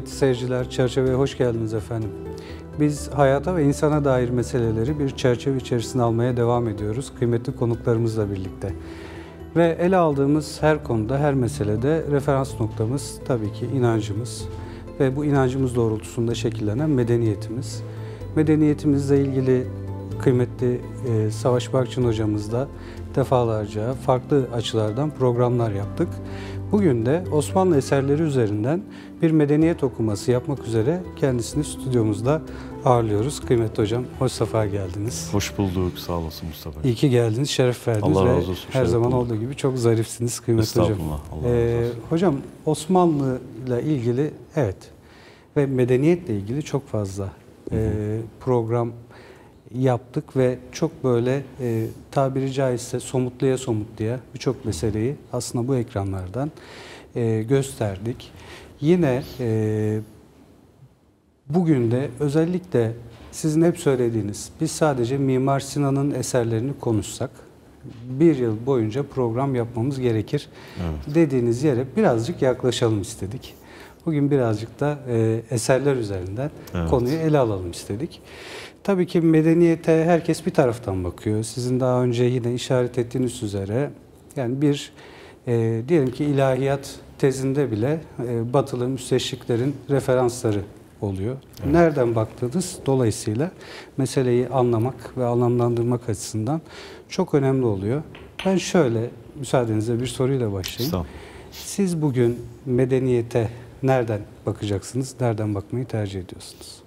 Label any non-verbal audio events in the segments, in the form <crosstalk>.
Kıymetli seyirciler, çerçeveye hoş geldiniz efendim. Biz hayata ve insana dair meseleleri bir çerçeve içerisine almaya devam ediyoruz kıymetli konuklarımızla birlikte. Ve ele aldığımız her konuda, her meselede referans noktamız tabii ki inancımız ve bu inancımız doğrultusunda şekillenen medeniyetimiz. Medeniyetimizle ilgili kıymetli e, Savaş Barkçın hocamızla defalarca farklı açılardan programlar yaptık. Bugün de Osmanlı eserleri üzerinden bir medeniyet okuması yapmak üzere kendisini stüdyomuzda ağırlıyoruz. Kıymetli hocam, hoş safa geldiniz. Hoş bulduk, sağ olasın Mustafa. İyi ki geldiniz, şeref verdiniz Allah razı olsun, her zaman bulduk. olduğu gibi çok zarifsiniz kıymetli hocam. Allah razı ee, olsun. Hocam Osmanlı ile ilgili evet ve medeniyetle ilgili çok fazla hı hı. E, program yaptık ve çok böyle e, tabiri caizse somutluya somutluya birçok meseleyi aslında bu ekranlardan e, gösterdik. Yine e, bugün de özellikle sizin hep söylediğiniz biz sadece Mimar Sinan'ın eserlerini konuşsak bir yıl boyunca program yapmamız gerekir evet. dediğiniz yere birazcık yaklaşalım istedik. Bugün birazcık da e, eserler üzerinden evet. konuyu ele alalım istedik. Tabii ki medeniyete herkes bir taraftan bakıyor. Sizin daha önce yine işaret ettiğiniz üzere yani bir e, diyelim ki ilahiyat tezinde bile e, batılı müsteşriklerin referansları oluyor. Evet. Nereden baktığınız dolayısıyla meseleyi anlamak ve anlamlandırmak açısından çok önemli oluyor. Ben şöyle müsaadenizle bir soruyla başlayayım. Siz bugün medeniyete nereden bakacaksınız, nereden bakmayı tercih ediyorsunuz?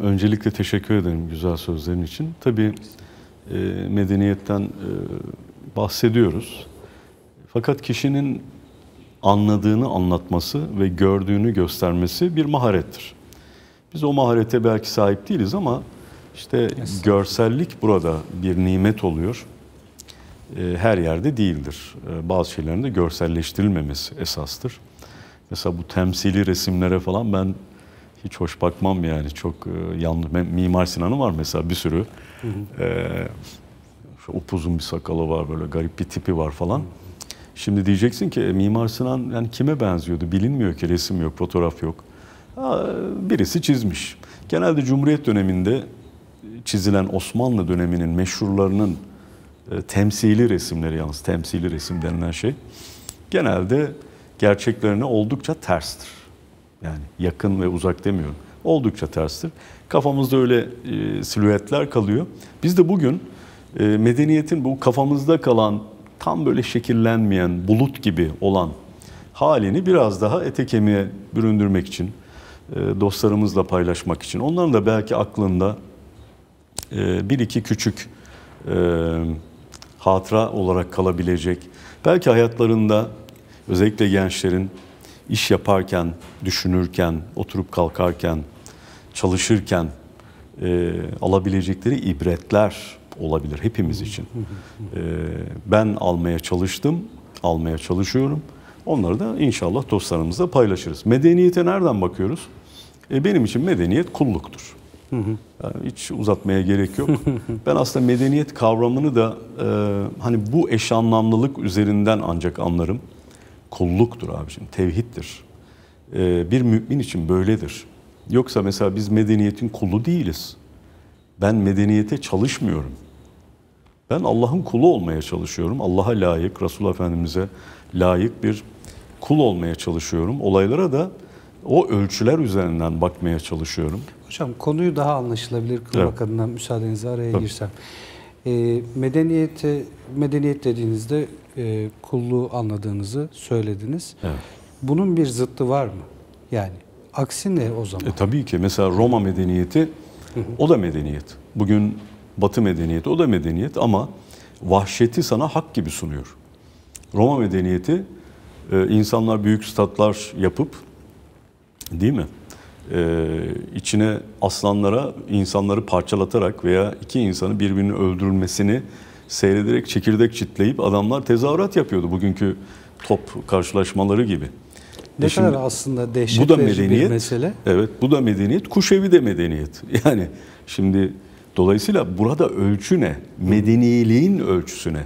öncelikle teşekkür ederim güzel sözlerin için. Tabii e, medeniyetten e, bahsediyoruz. Fakat kişinin anladığını anlatması ve gördüğünü göstermesi bir maharettir. Biz o maharete belki sahip değiliz ama işte görsellik burada bir nimet oluyor. E, her yerde değildir. bazı şeylerin de görselleştirilmemesi esastır. Mesela bu temsili resimlere falan ben hiç hoş bakmam yani çok e, yanlış. Mimar Sinan'ı var mesela bir sürü. Hı hı. E, şu upuzun bir sakalı var böyle garip bir tipi var falan. Şimdi diyeceksin ki e, Mimar Sinan yani kime benziyordu bilinmiyor ki resim yok fotoğraf yok. Ha, birisi çizmiş. Genelde Cumhuriyet döneminde e, çizilen Osmanlı döneminin meşhurlarının e, temsili resimleri yalnız temsili resim denilen şey genelde gerçeklerine oldukça terstir. Yani yakın ve uzak demiyorum. Oldukça terstir. Kafamızda öyle e, silüetler kalıyor. Biz de bugün e, medeniyetin bu kafamızda kalan tam böyle şekillenmeyen, bulut gibi olan halini biraz daha ete kemiğe büründürmek için, e, dostlarımızla paylaşmak için. Onların da belki aklında e, bir iki küçük e, hatıra olarak kalabilecek, belki hayatlarında özellikle gençlerin iş yaparken, düşünürken, oturup kalkarken, çalışırken e, alabilecekleri ibretler olabilir hepimiz için. E, ben almaya çalıştım, almaya çalışıyorum. Onları da inşallah dostlarımızla paylaşırız. Medeniyete nereden bakıyoruz? E, benim için medeniyet kulluktur. Yani hiç uzatmaya gerek yok. <laughs> Ben aslında medeniyet kavramını da e, hani bu eş anlamlılık üzerinden ancak anlarım. Kulluktur abicim, tevhiddir. Ee, bir mümin için böyledir. Yoksa mesela biz medeniyetin kulu değiliz. Ben medeniyete çalışmıyorum. Ben Allah'ın kulu olmaya çalışıyorum. Allah'a layık, Resul Efendimiz'e layık bir kul olmaya çalışıyorum. Olaylara da o ölçüler üzerinden bakmaya çalışıyorum. Hocam konuyu daha anlaşılabilir kılmak evet. adına müsaadenizle araya Tabii. girsem. E, medeniyete medeniyet dediğinizde e, kulluğu anladığınızı söylediniz. Evet. Bunun bir zıttı var mı? Yani aksi ne o zaman? E, tabii ki. Mesela Roma medeniyeti o da medeniyet. Bugün Batı medeniyeti o da medeniyet ama vahşeti sana hak gibi sunuyor. Roma medeniyeti e, insanlar büyük statlar yapıp değil mi? e, içine aslanlara insanları parçalatarak veya iki insanı birbirinin öldürülmesini seyrederek çekirdek çitleyip adamlar tezahürat yapıyordu bugünkü top karşılaşmaları gibi. Ne e Şimdi, kadar aslında dehşet bu da medeniyet, bir mesele. Evet bu da medeniyet, kuş evi de medeniyet. <laughs> Yani şimdi dolayısıyla burada ölçü ne? Medeniliğin ölçüsü ne?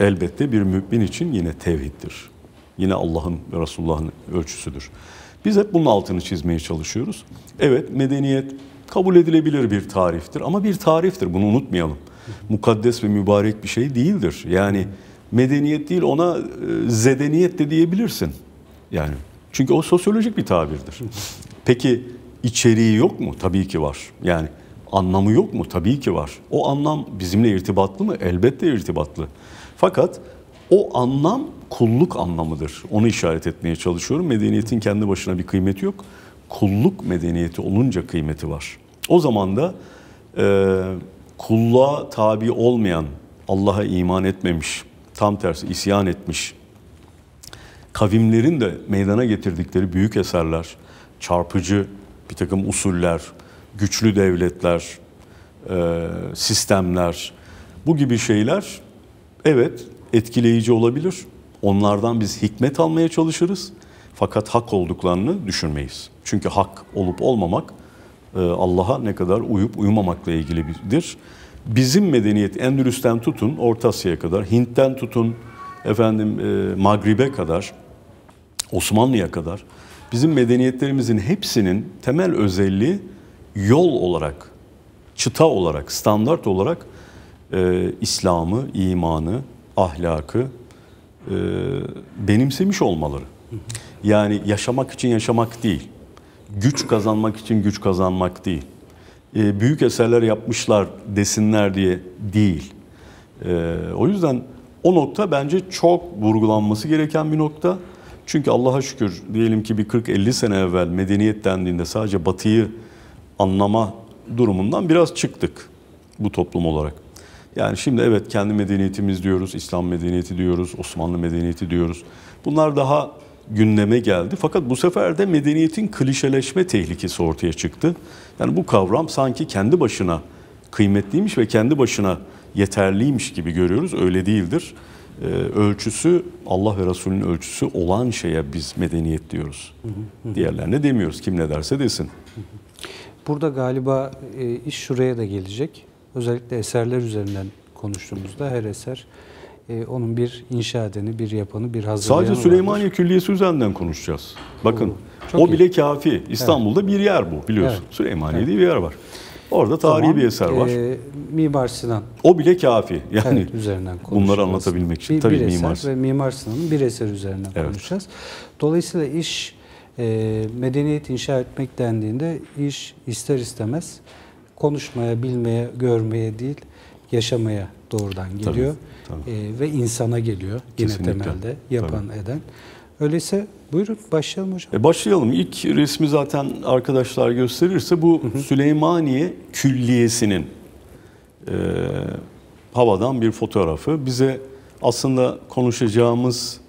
Elbette bir mümin için yine tevhiddir. Yine Allah'ın ve Resulullah'ın ölçüsüdür. Biz hep bunun altını çizmeye çalışıyoruz. Evet medeniyet kabul edilebilir bir tariftir ama bir tariftir bunu unutmayalım. Mukaddes ve mübarek bir şey değildir. Yani medeniyet değil ona e, zedeniyet de diyebilirsin. Yani çünkü o sosyolojik bir tabirdir. Peki içeriği yok mu? Tabii ki var. Yani anlamı yok mu? Tabii ki var. O anlam bizimle irtibatlı mı? Elbette irtibatlı. Fakat o anlam kulluk anlamıdır. Onu işaret etmeye çalışıyorum. Medeniyetin kendi başına bir kıymeti yok. Kulluk medeniyeti olunca kıymeti var. O zaman da e, kulluğa tabi olmayan, Allah'a iman etmemiş, tam tersi isyan etmiş kavimlerin de meydana getirdikleri büyük eserler, çarpıcı bir takım usuller, güçlü devletler, e, sistemler bu gibi şeyler evet etkileyici olabilir Onlardan biz hikmet almaya çalışırız. Fakat hak olduklarını düşünmeyiz. Çünkü hak olup olmamak e, Allah'a ne kadar uyup uyumamakla ilgilidir. Bizim medeniyet Endülüs'ten tutun Orta Asya'ya kadar, Hint'ten tutun efendim e, Magribe kadar, Osmanlı'ya kadar bizim medeniyetlerimizin hepsinin temel özelliği yol olarak, çıta olarak, standart olarak e, İslam'ı, imanı, ahlakı, e, benimsemiş olmaları. Yani yaşamak için yaşamak değil, güç kazanmak için güç kazanmak değil, e, büyük eserler yapmışlar desinler diye değil. E, o yüzden o nokta bence çok vurgulanması gereken bir nokta. Çünkü Allah'a şükür diyelim ki bir 40-50 sene evvel medeniyet dendiğinde sadece batıyı anlama durumundan biraz çıktık bu toplum olarak. Yani şimdi evet kendi medeniyetimiz diyoruz, İslam medeniyeti diyoruz, Osmanlı medeniyeti diyoruz. Bunlar daha gündeme geldi. Fakat bu sefer de medeniyetin klişeleşme tehlikesi ortaya çıktı. Yani bu kavram sanki kendi başına kıymetliymiş ve kendi başına yeterliymiş gibi görüyoruz. Öyle değildir. Ee, ölçüsü Allah ve Resulünün ölçüsü olan şeye biz medeniyet diyoruz. Diğerlerine demiyoruz. Kim ne derse desin. Burada galiba e, iş şuraya da gelecek özellikle eserler üzerinden konuştuğumuzda her eser e, onun bir inşa edeni, bir yapanı, bir hazırlayanı Sadece Süleymaniye vardır. Külliyesi üzerinden konuşacağız. Bakın Oo, o iyi. bile kafi. İstanbul'da evet. bir yer bu biliyorsun. Evet. Süleymaniye evet. diye bir yer var. Orada tarihi tamam. bir eser var. Ee, Mimar Sinan. O bile kafi. Yani evet, üzerinden bunları anlatabilmek için bir, tabii bir Mimar ve Mimar Sinan'ın bir eser üzerinden evet. konuşacağız. Dolayısıyla iş e, medeniyet inşa etmek dendiğinde iş ister istemez konuşmaya, bilmeye, görmeye değil, yaşamaya doğrudan geliyor. Tabii, tabii. E, ee, ve insana geliyor yine temelde yapan tabii. eden. Öyleyse buyurun başlayalım hocam. E başlayalım. İlk resmi zaten arkadaşlar gösterirse bu hı hı. Süleymaniye Külliyesi'nin e, havadan bir fotoğrafı. Bize aslında konuşacağımız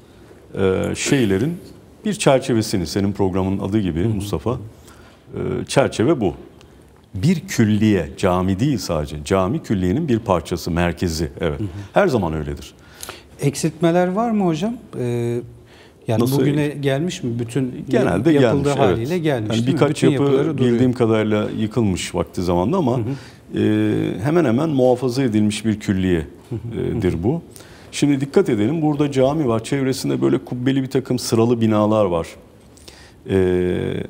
e, şeylerin bir çerçevesini, senin programın adı gibi hı hı. Mustafa, e, çerçeve bu bir külliye, cami değil sadece. Cami külliyenin bir parçası, merkezi. Evet. Hı hı. Her zaman öyledir. Eksiltmeler var mı hocam? Ee, yani Nasıl? bugüne gelmiş mi bütün genelde yapıldığı gelmiş, haliyle evet. gelmiş. Yani birkaç yapı bildiğim kadarıyla yıkılmış vakti zamanda ama hı hı. E, hemen hemen muhafaza edilmiş bir külliyedir bu. Şimdi dikkat edelim burada cami var. Çevresinde böyle kubbeli bir takım sıralı binalar var. Ee,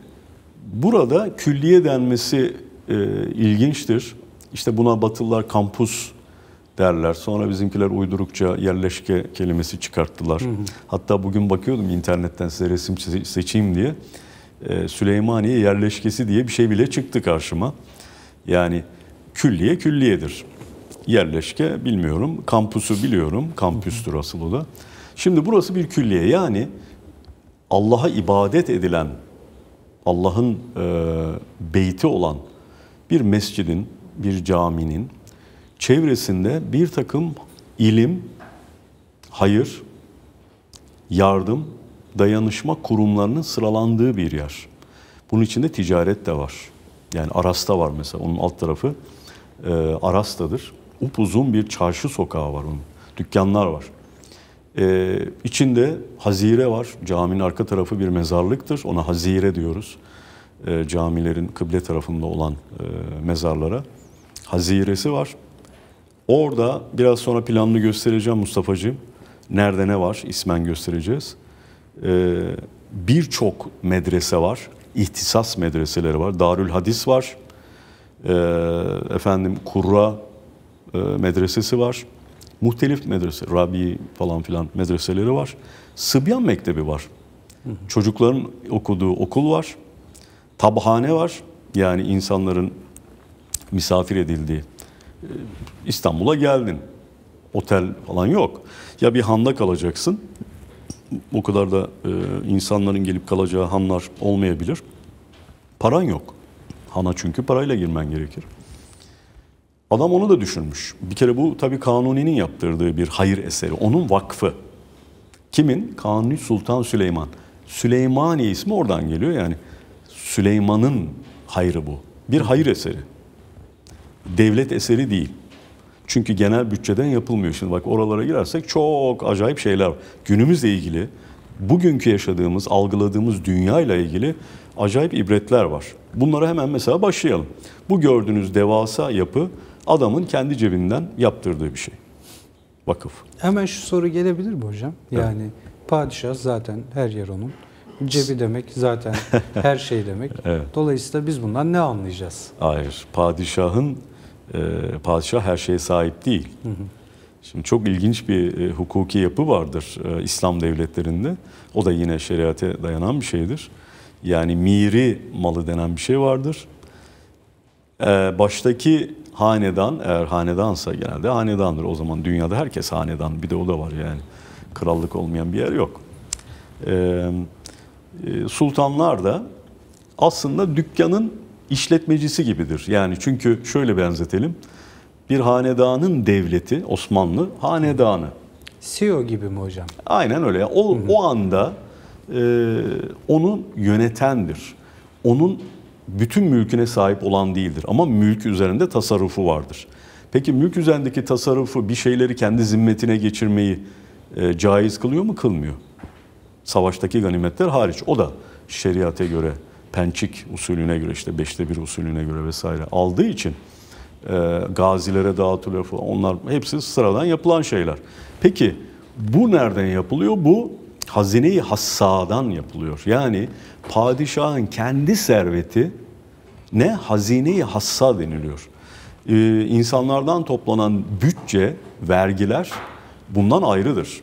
burada külliye denmesi e, ilginçtir. İşte buna Batılılar kampus derler. Sonra bizimkiler uydurukça yerleşke kelimesi çıkarttılar. Hı hı. Hatta bugün bakıyordum internetten size resim seçeyim diye. E, Süleymaniye yerleşkesi diye bir şey bile çıktı karşıma. Yani külliye külliyedir. Yerleşke bilmiyorum. Kampusu biliyorum. Kampüstür asıl o da. Şimdi burası bir külliye. Yani Allah'a ibadet edilen, Allah'ın e, beyti olan bir mescidin, bir caminin çevresinde bir takım ilim, hayır, yardım, dayanışma kurumlarının sıralandığı bir yer. Bunun içinde ticaret de var. Yani Aras'ta var mesela. Onun alt tarafı e, Aras'tadır. Upuzun bir çarşı sokağı var onun. Dükkanlar var. E, içinde hazire var. Caminin arka tarafı bir mezarlıktır. Ona hazire diyoruz e, camilerin kıble tarafında olan e, mezarlara haziresi var. Orada biraz sonra planını göstereceğim Mustafa'cığım. Nerede ne var ismen göstereceğiz. E, Birçok medrese var. İhtisas medreseleri var. Darül Hadis var. E, efendim Kurra e, medresesi var. Muhtelif medrese, Rabi falan filan medreseleri var. Sıbyan Mektebi var. Hı hı. Çocukların okuduğu okul var tabhane var. Yani insanların misafir edildiği. Ee, İstanbul'a geldin. Otel falan yok. Ya bir handa kalacaksın. O kadar da e, insanların gelip kalacağı hanlar olmayabilir. Paran yok. Hana çünkü parayla girmen gerekir. Adam onu da düşünmüş. Bir kere bu tabii Kanuni'nin yaptırdığı bir hayır eseri. Onun vakfı. Kimin? Kanuni Sultan Süleyman. Süleymaniye ismi oradan geliyor yani. Süleyman'ın hayrı bu. Bir hayır eseri. Devlet eseri değil. Çünkü genel bütçeden yapılmıyor. Şimdi bak oralara girersek çok acayip şeyler var. Günümüzle ilgili, bugünkü yaşadığımız, algıladığımız dünya ile ilgili acayip ibretler var. Bunlara hemen mesela başlayalım. Bu gördüğünüz devasa yapı adamın kendi cebinden yaptırdığı bir şey. Vakıf. Hemen şu soru gelebilir mi hocam? Yani evet. padişah zaten her yer onun cebi demek zaten <laughs> her şey demek. evet. Dolayısıyla biz bundan ne anlayacağız? Hayır. Padişahın e, padişah her şeye sahip değil. Hı hı. Şimdi çok ilginç bir e, hukuki yapı vardır e, İslam devletlerinde. O da yine şeriate dayanan bir şeydir. Yani miri malı denen bir şey vardır. E, baştaki hanedan, eğer hanedansa genelde hanedandır. O zaman dünyada herkes hanedan. Bir de o da var yani. Krallık olmayan bir yer yok. Evet ee, sultanlar da aslında dükkanın işletmecisi gibidir. Yani çünkü şöyle benzetelim. Bir hanedanın devleti Osmanlı hanedanı. CEO gibi mi hocam? Aynen öyle. O, Hı-hı. o anda e, onu yönetendir. Onun bütün mülküne sahip olan değildir. Ama mülk üzerinde tasarrufu vardır. Peki mülk üzerindeki tasarrufu bir şeyleri kendi zimmetine geçirmeyi e, caiz kılıyor mu? Kılmıyor. Savaştaki ganimetler hariç. O da şeriate göre, pençik usulüne göre işte beşte bir usulüne göre vesaire aldığı için e, gazilere dağıtılıyor falan. Onlar hepsi sıradan yapılan şeyler. Peki bu nereden yapılıyor? Bu hazineyi hassadan yapılıyor. Yani padişahın kendi serveti ne hazineyi hassa deniliyor. Ee, insanlardan toplanan bütçe, vergiler bundan ayrıdır.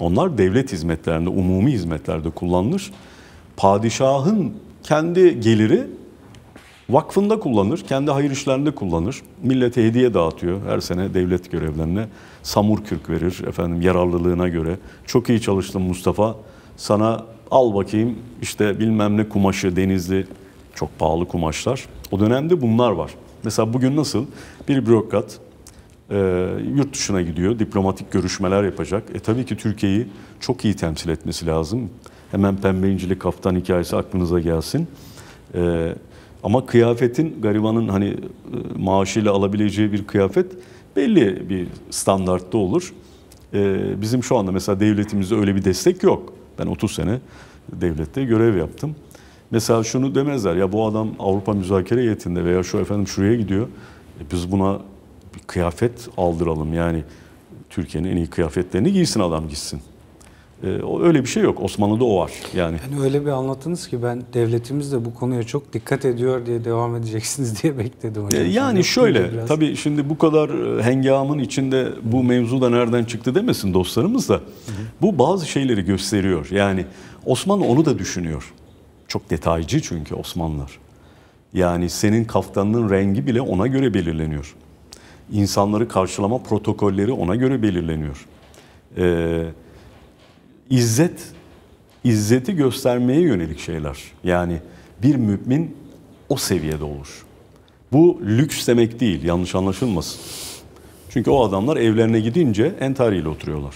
Onlar devlet hizmetlerinde, umumi hizmetlerde kullanılır. Padişahın kendi geliri vakfında kullanır, kendi hayır işlerinde kullanır. Millete hediye dağıtıyor. Her sene devlet görevlerine samur kürk verir efendim yararlılığına göre. Çok iyi çalıştın Mustafa. Sana al bakayım işte bilmem ne kumaşı denizli çok pahalı kumaşlar. O dönemde bunlar var. Mesela bugün nasıl bir bürokrat e, yurt dışına gidiyor, diplomatik görüşmeler yapacak. E tabii ki Türkiye'yi çok iyi temsil etmesi lazım. Hemen pembe incili kaftan hikayesi aklınıza gelsin. E, ama kıyafetin garibanın hani e, maaşıyla alabileceği bir kıyafet belli bir standartta olur. E, bizim şu anda mesela devletimizde öyle bir destek yok. Ben 30 sene devlette görev yaptım. Mesela şunu demezler ya bu adam Avrupa müzakere heyetinde veya şu efendim şuraya gidiyor. E biz buna bir kıyafet aldıralım. Yani Türkiye'nin en iyi kıyafetlerini giysin adam gitsin. Ee, öyle bir şey yok. Osmanlı'da o var yani. yani. Öyle bir anlattınız ki ben devletimiz de bu konuya çok dikkat ediyor diye devam edeceksiniz <laughs> diye bekledim hocam. Ee, yani Anlattım şöyle biraz. tabii şimdi bu kadar e, hengamın içinde bu mevzu da nereden çıktı demesin dostlarımız da. Hı hı. Bu bazı şeyleri gösteriyor. Yani Osmanlı onu da düşünüyor. Çok detaycı çünkü Osmanlılar. Yani senin kaftanının rengi bile ona göre belirleniyor insanları karşılama protokolleri ona göre belirleniyor. Ee, izzet, izzeti göstermeye yönelik şeyler. Yani bir mümin o seviyede olur. Bu lüks demek değil, yanlış anlaşılmasın. Çünkü o adamlar evlerine gidince entariyle oturuyorlar.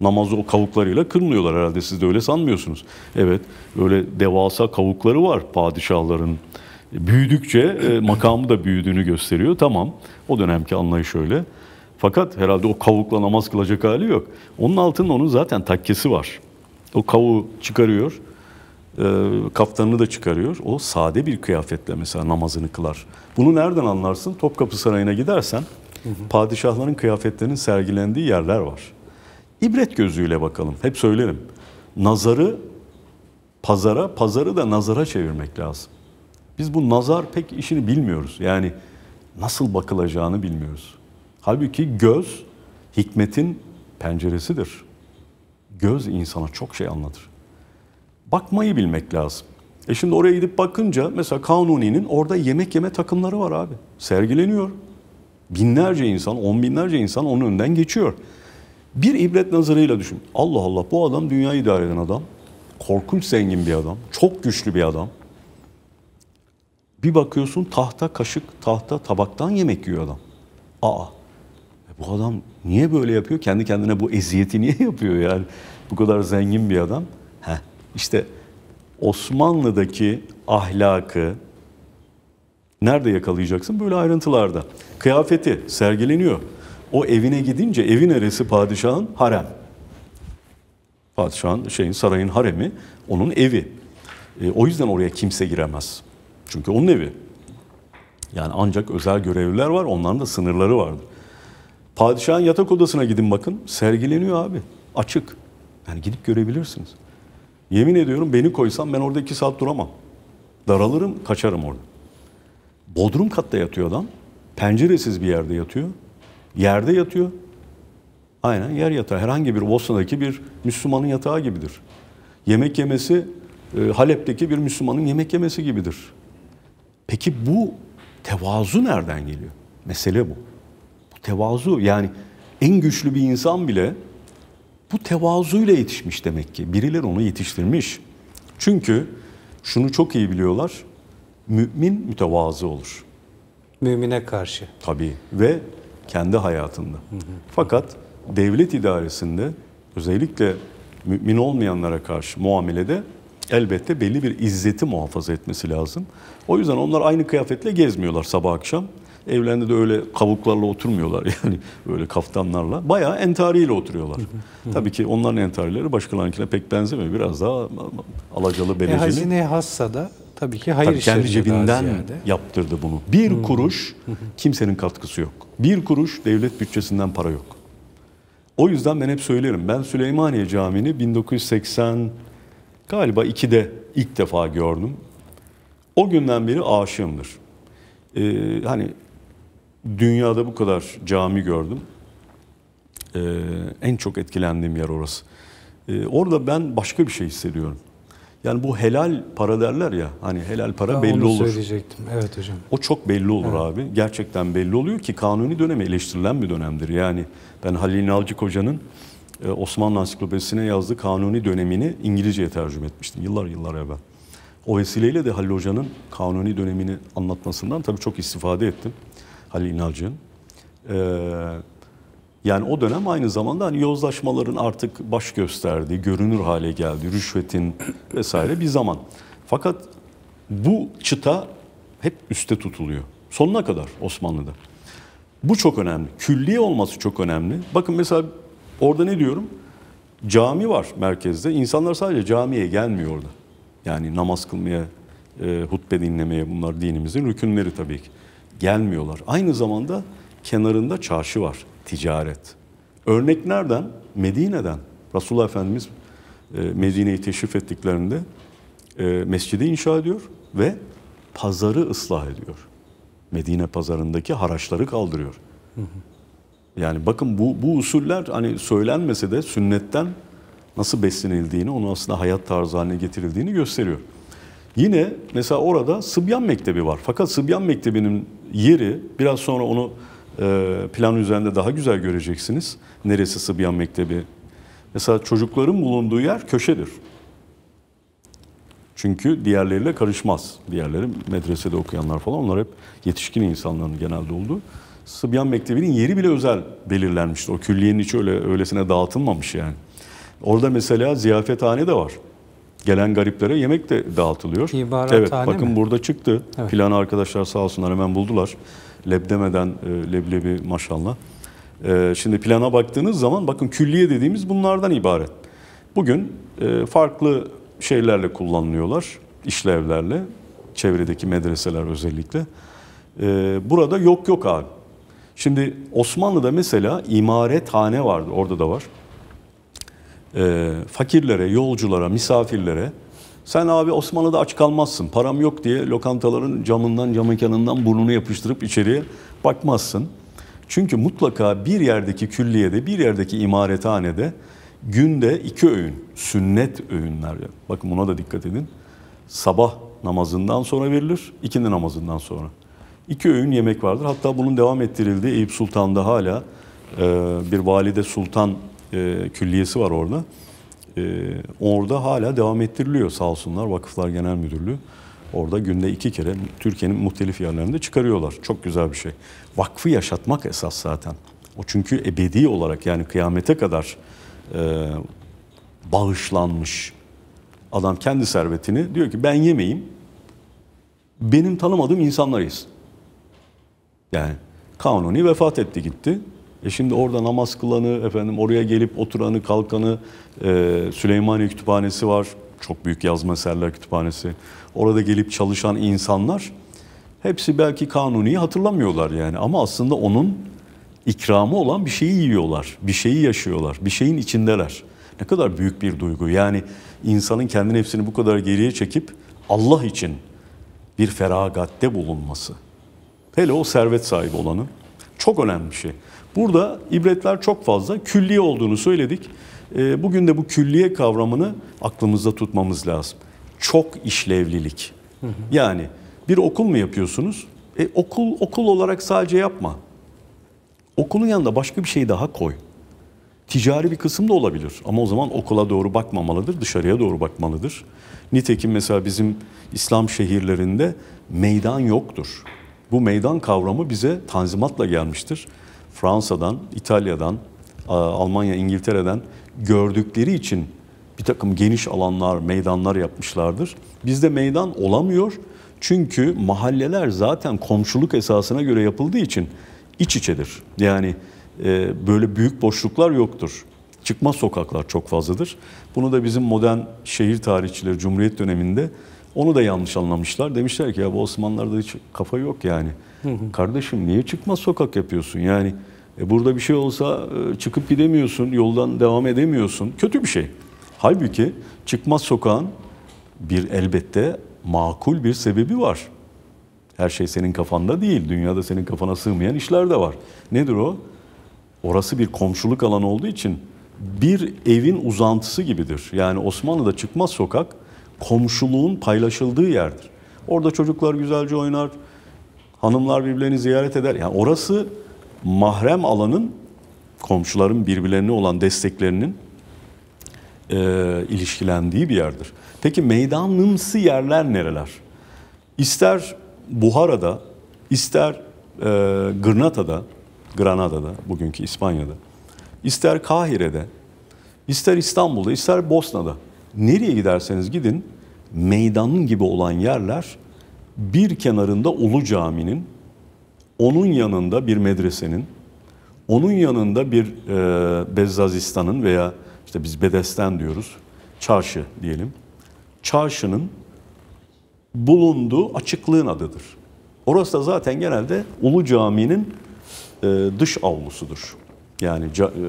Namazı o kavuklarıyla kırmıyorlar herhalde siz de öyle sanmıyorsunuz. Evet öyle devasa kavukları var padişahların, büyüdükçe e, makamı da büyüdüğünü gösteriyor. Tamam o dönemki anlayış öyle. Fakat herhalde o kavukla namaz kılacak hali yok. Onun altında onun zaten takkesi var. O kavuğu çıkarıyor. E, kaftanını da çıkarıyor. O sade bir kıyafetle mesela namazını kılar. Bunu nereden anlarsın? Topkapı Sarayı'na gidersen padişahların kıyafetlerinin sergilendiği yerler var. İbret gözüyle bakalım. Hep söylerim. Nazarı pazara, pazarı da nazara çevirmek lazım. Biz bu nazar pek işini bilmiyoruz. Yani nasıl bakılacağını bilmiyoruz. Halbuki göz hikmetin penceresidir. Göz insana çok şey anlatır. Bakmayı bilmek lazım. E şimdi oraya gidip bakınca mesela Kanuni'nin orada yemek yeme takımları var abi. Sergileniyor. Binlerce insan, on binlerce insan onun önünden geçiyor. Bir ibret nazarıyla düşün. Allah Allah bu adam dünyayı idare eden adam. Korkunç zengin bir adam. Çok güçlü bir adam. Bir bakıyorsun tahta kaşık, tahta tabaktan yemek yiyor adam. Aa e bu adam niye böyle yapıyor? Kendi kendine bu eziyeti niye <laughs> yapıyor yani? Bu kadar zengin bir adam. Heh, işte Osmanlı'daki ahlakı nerede yakalayacaksın? Böyle ayrıntılarda. Kıyafeti sergileniyor. O evine gidince evi neresi padişahın? Harem. Padişahın şeyin sarayın haremi onun evi. E, o yüzden oraya kimse giremez. Çünkü onun evi. Yani ancak özel görevliler var, onların da sınırları vardır. Padişahın yatak odasına gidin bakın, sergileniyor abi. Açık. Yani gidip görebilirsiniz. Yemin ediyorum beni koysam ben orada iki saat duramam. Daralırım, kaçarım orada. Bodrum katta yatıyor adam. Penceresiz bir yerde yatıyor. Yerde yatıyor. Aynen yer yatağı. Herhangi bir Bosna'daki bir Müslümanın yatağı gibidir. Yemek yemesi e, Halep'teki bir Müslümanın yemek yemesi gibidir. Peki bu tevazu nereden geliyor? Mesele bu. Bu tevazu yani en güçlü bir insan bile bu tevazuyla yetişmiş demek ki. Birileri onu yetiştirmiş. Çünkü şunu çok iyi biliyorlar. Mümin mütevazı olur. Mümine karşı. Tabii ve kendi hayatında. Fakat devlet idaresinde özellikle mümin olmayanlara karşı muamelede elbette belli bir izzeti muhafaza etmesi lazım. O yüzden onlar aynı kıyafetle gezmiyorlar sabah akşam. Evlerinde de öyle kabuklarla oturmuyorlar <laughs> yani böyle kaftanlarla. Bayağı entariyle oturuyorlar. Tabii ki onların entarileri başkalarınkine pek benzemiyor. Biraz daha alacalı beleceli. E, hazine hassa da tabii ki hayır tabii kendi cebinden yaptırdı bunu. Bir hmm. kuruş kimsenin katkısı yok. Bir kuruş devlet bütçesinden para yok. O yüzden ben hep söylerim. Ben Süleymaniye Camii'ni 1980 galiba 2'de ilk defa gördüm. O günden beri aşığımdır. Ee, hani dünyada bu kadar cami gördüm. Ee, en çok etkilendiğim yer orası. Ee, orada ben başka bir şey hissediyorum. Yani bu helal para derler ya hani helal para ben belli onu olur. söyleyecektim. Evet hocam. O çok belli olur evet. abi. Gerçekten belli oluyor ki kanuni dönem eleştirilen bir dönemdir. Yani ben Halil Nalcık Hoca'nın e, Osmanlı Ansiklopedisine yazdığı kanuni dönemini İngilizceye tercüme etmiştim yıllar yıllar evvel. O vesileyle de Halil Hoca'nın kanuni dönemini anlatmasından tabii çok istifade ettim. Halil İnalcı'nın. Ee, yani o dönem aynı zamanda hani yozlaşmaların artık baş gösterdiği, görünür hale geldi, rüşvetin vesaire bir zaman. Fakat bu çıta hep üste tutuluyor. Sonuna kadar Osmanlı'da. Bu çok önemli. Külliye olması çok önemli. Bakın mesela orada ne diyorum? Cami var merkezde. İnsanlar sadece camiye gelmiyor orada. Yani namaz kılmaya, e, hutbe dinlemeye bunlar dinimizin rükünleri tabii ki. Gelmiyorlar. Aynı zamanda kenarında çarşı var, ticaret. Örnek nereden? Medine'den. Resulullah Efendimiz e, Medine'yi teşrif ettiklerinde e, mescidi inşa ediyor ve pazarı ıslah ediyor. Medine pazarındaki haraçları kaldırıyor. Hı hı. Yani bakın bu, bu usuller hani söylenmese de sünnetten nasıl beslenildiğini, onu aslında hayat tarzı haline getirildiğini gösteriyor. Yine mesela orada Sıbyan Mektebi var. Fakat Sıbyan Mektebi'nin yeri biraz sonra onu e, plan üzerinde daha güzel göreceksiniz. Neresi Sıbyan Mektebi? Mesela çocukların bulunduğu yer köşedir. Çünkü diğerleriyle karışmaz. Diğerleri medresede okuyanlar falan onlar hep yetişkin insanların genelde olduğu. Sıbyan Mektebi'nin yeri bile özel belirlenmişti. O külliyenin içi öyle öylesine dağıtılmamış yani. Orada mesela ziyafethane de var. Gelen gariplere yemek de dağıtılıyor. İbarathane evet, bakın mi? burada çıktı. Evet. Planı arkadaşlar sağ olsunlar hemen buldular. Leb demeden e, leblebi maşallah. E, şimdi plana baktığınız zaman bakın külliye dediğimiz bunlardan ibaret. Bugün e, farklı şeylerle kullanılıyorlar, işlevlerle. Çevredeki medreseler özellikle. E, burada yok yok abi. Şimdi Osmanlı'da mesela imarethane vardı, orada da var e, fakirlere, yolculara, misafirlere sen abi Osmanlı'da aç kalmazsın param yok diye lokantaların camından camekanından burnunu yapıştırıp içeriye bakmazsın. Çünkü mutlaka bir yerdeki külliyede, bir yerdeki imarethanede günde iki öğün, sünnet öğünler. Bakın buna da dikkat edin. Sabah namazından sonra verilir, ikindi namazından sonra. İki öğün yemek vardır. Hatta bunun devam ettirildiği Eyüp Sultan'da hala e, bir valide sultan e, külliyesi var orada. E, orada hala devam ettiriliyor sağ olsunlar Vakıflar Genel Müdürlüğü. Orada günde iki kere Türkiye'nin muhtelif yerlerinde çıkarıyorlar. Çok güzel bir şey. Vakfı yaşatmak esas zaten. O çünkü ebedi olarak yani kıyamete kadar e, bağışlanmış. Adam kendi servetini diyor ki ben yemeyim Benim tanımadığım insanlarıyız. Yani kanuni vefat etti gitti. E şimdi orada namaz kılanı, efendim oraya gelip oturanı, kalkanı, e, Süleymaniye Kütüphanesi var. Çok büyük yazma eserler kütüphanesi. Orada gelip çalışan insanlar hepsi belki kanuni hatırlamıyorlar yani. Ama aslında onun ikramı olan bir şeyi yiyorlar, bir şeyi yaşıyorlar, bir şeyin içindeler. Ne kadar büyük bir duygu. Yani insanın kendi nefsini bu kadar geriye çekip Allah için bir feragatte bulunması. Hele o servet sahibi olanın çok önemli bir şey. Burada ibretler çok fazla. Külliye olduğunu söyledik. Ee, bugün de bu külliye kavramını aklımızda tutmamız lazım. Çok işlevlilik. Yani bir okul mu yapıyorsunuz? E, okul okul olarak sadece yapma. Okulun yanında başka bir şey daha koy. Ticari bir kısım da olabilir ama o zaman okula doğru bakmamalıdır, dışarıya doğru bakmalıdır. Nitekim mesela bizim İslam şehirlerinde meydan yoktur. Bu meydan kavramı bize tanzimatla gelmiştir. Fransa'dan, İtalya'dan, Almanya, İngiltere'den gördükleri için bir takım geniş alanlar, meydanlar yapmışlardır. Bizde meydan olamıyor çünkü mahalleler zaten komşuluk esasına göre yapıldığı için iç içedir. Yani e, böyle büyük boşluklar yoktur. Çıkma sokaklar çok fazladır. Bunu da bizim modern şehir tarihçileri Cumhuriyet döneminde onu da yanlış anlamışlar. Demişler ki ya bu Osmanlılarda hiç kafa yok yani. Kardeşim niye çıkmaz sokak yapıyorsun? Yani e, burada bir şey olsa e, çıkıp gidemiyorsun, yoldan devam edemiyorsun. Kötü bir şey. Halbuki çıkmaz sokağın bir elbette makul bir sebebi var. Her şey senin kafanda değil. Dünyada senin kafana sığmayan işler de var. Nedir o? Orası bir komşuluk alanı olduğu için bir evin uzantısı gibidir. Yani Osmanlı'da çıkmaz sokak komşuluğun paylaşıldığı yerdir. Orada çocuklar güzelce oynar, Hanımlar birbirlerini ziyaret eder. Yani orası mahrem alanın komşuların birbirlerine olan desteklerinin e, ilişkilendiği bir yerdir. Peki meydanımsı yerler nereler? İster Buhara'da, ister e, Granada'da, Granada'da, bugünkü İspanya'da, ister Kahire'de, ister İstanbul'da, ister Bosna'da. Nereye giderseniz gidin, meydanın gibi olan yerler bir kenarında Ulu Cami'nin, onun yanında bir medresenin, onun yanında bir e, Bezzazistan'ın veya işte biz Bedesten diyoruz, çarşı diyelim. Çarşının bulunduğu açıklığın adıdır. Orası da zaten genelde Ulu Cami'nin e, dış avlusudur. Yani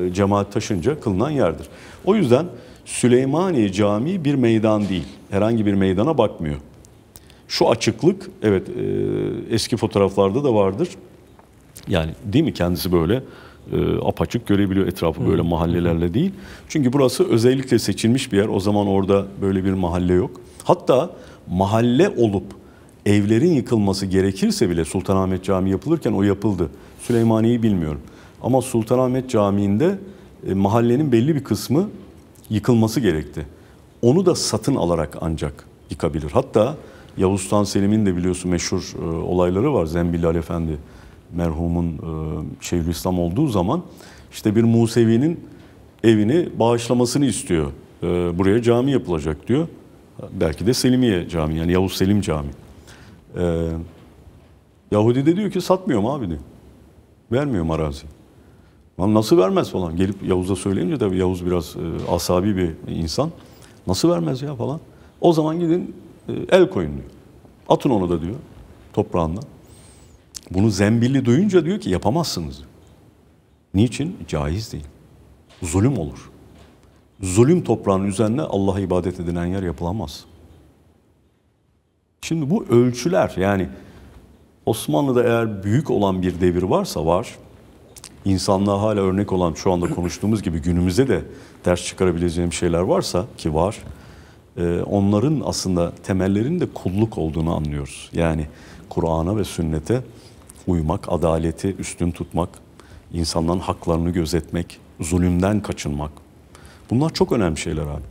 e, cemaat taşınca kılınan yerdir. O yüzden Süleymaniye Camii bir meydan değil. Herhangi bir meydana bakmıyor. Şu açıklık evet e, eski fotoğraflarda da vardır. Yani değil mi kendisi böyle e, apaçık görebiliyor etrafı böyle mahallelerle değil. Çünkü burası özellikle seçilmiş bir yer. O zaman orada böyle bir mahalle yok. Hatta mahalle olup evlerin yıkılması gerekirse bile Sultanahmet Camii yapılırken o yapıldı. Süleymaniye'yi bilmiyorum. Ama Sultanahmet Camii'nde e, mahallenin belli bir kısmı yıkılması gerekti. Onu da satın alarak ancak yıkabilir. Hatta Yavuz Sultan Selim'in de biliyorsun meşhur e, olayları var. Zembilal Efendi merhumun e, Şeyhülislam olduğu zaman işte bir Musevi'nin evini bağışlamasını istiyor. E, buraya cami yapılacak diyor. Belki de Selimiye Camii yani Yavuz Selim Camii. E, Yahudi de diyor ki satmıyorum abi diyor. Vermiyorum arazi. Lan nasıl vermez falan. Gelip Yavuz'a söyleyince de Yavuz biraz e, asabi bir insan. Nasıl vermez ya falan. O zaman gidin e, el koyun diyor. Atın onu da diyor toprağından. Bunu zembilli duyunca diyor ki yapamazsınız. Niçin? Caiz değil. Zulüm olur. Zulüm toprağının üzerine Allah'a ibadet edilen yer yapılamaz. Şimdi bu ölçüler yani Osmanlı'da eğer büyük olan bir devir varsa var. İnsanlığa hala örnek olan şu anda konuştuğumuz gibi günümüzde de ders çıkarabileceğim şeyler varsa ki var ee, onların aslında temellerinin de kulluk olduğunu anlıyoruz. Yani Kur'an'a ve sünnete uymak, adaleti üstün tutmak, insanların haklarını gözetmek, zulümden kaçınmak. Bunlar çok önemli şeyler abi.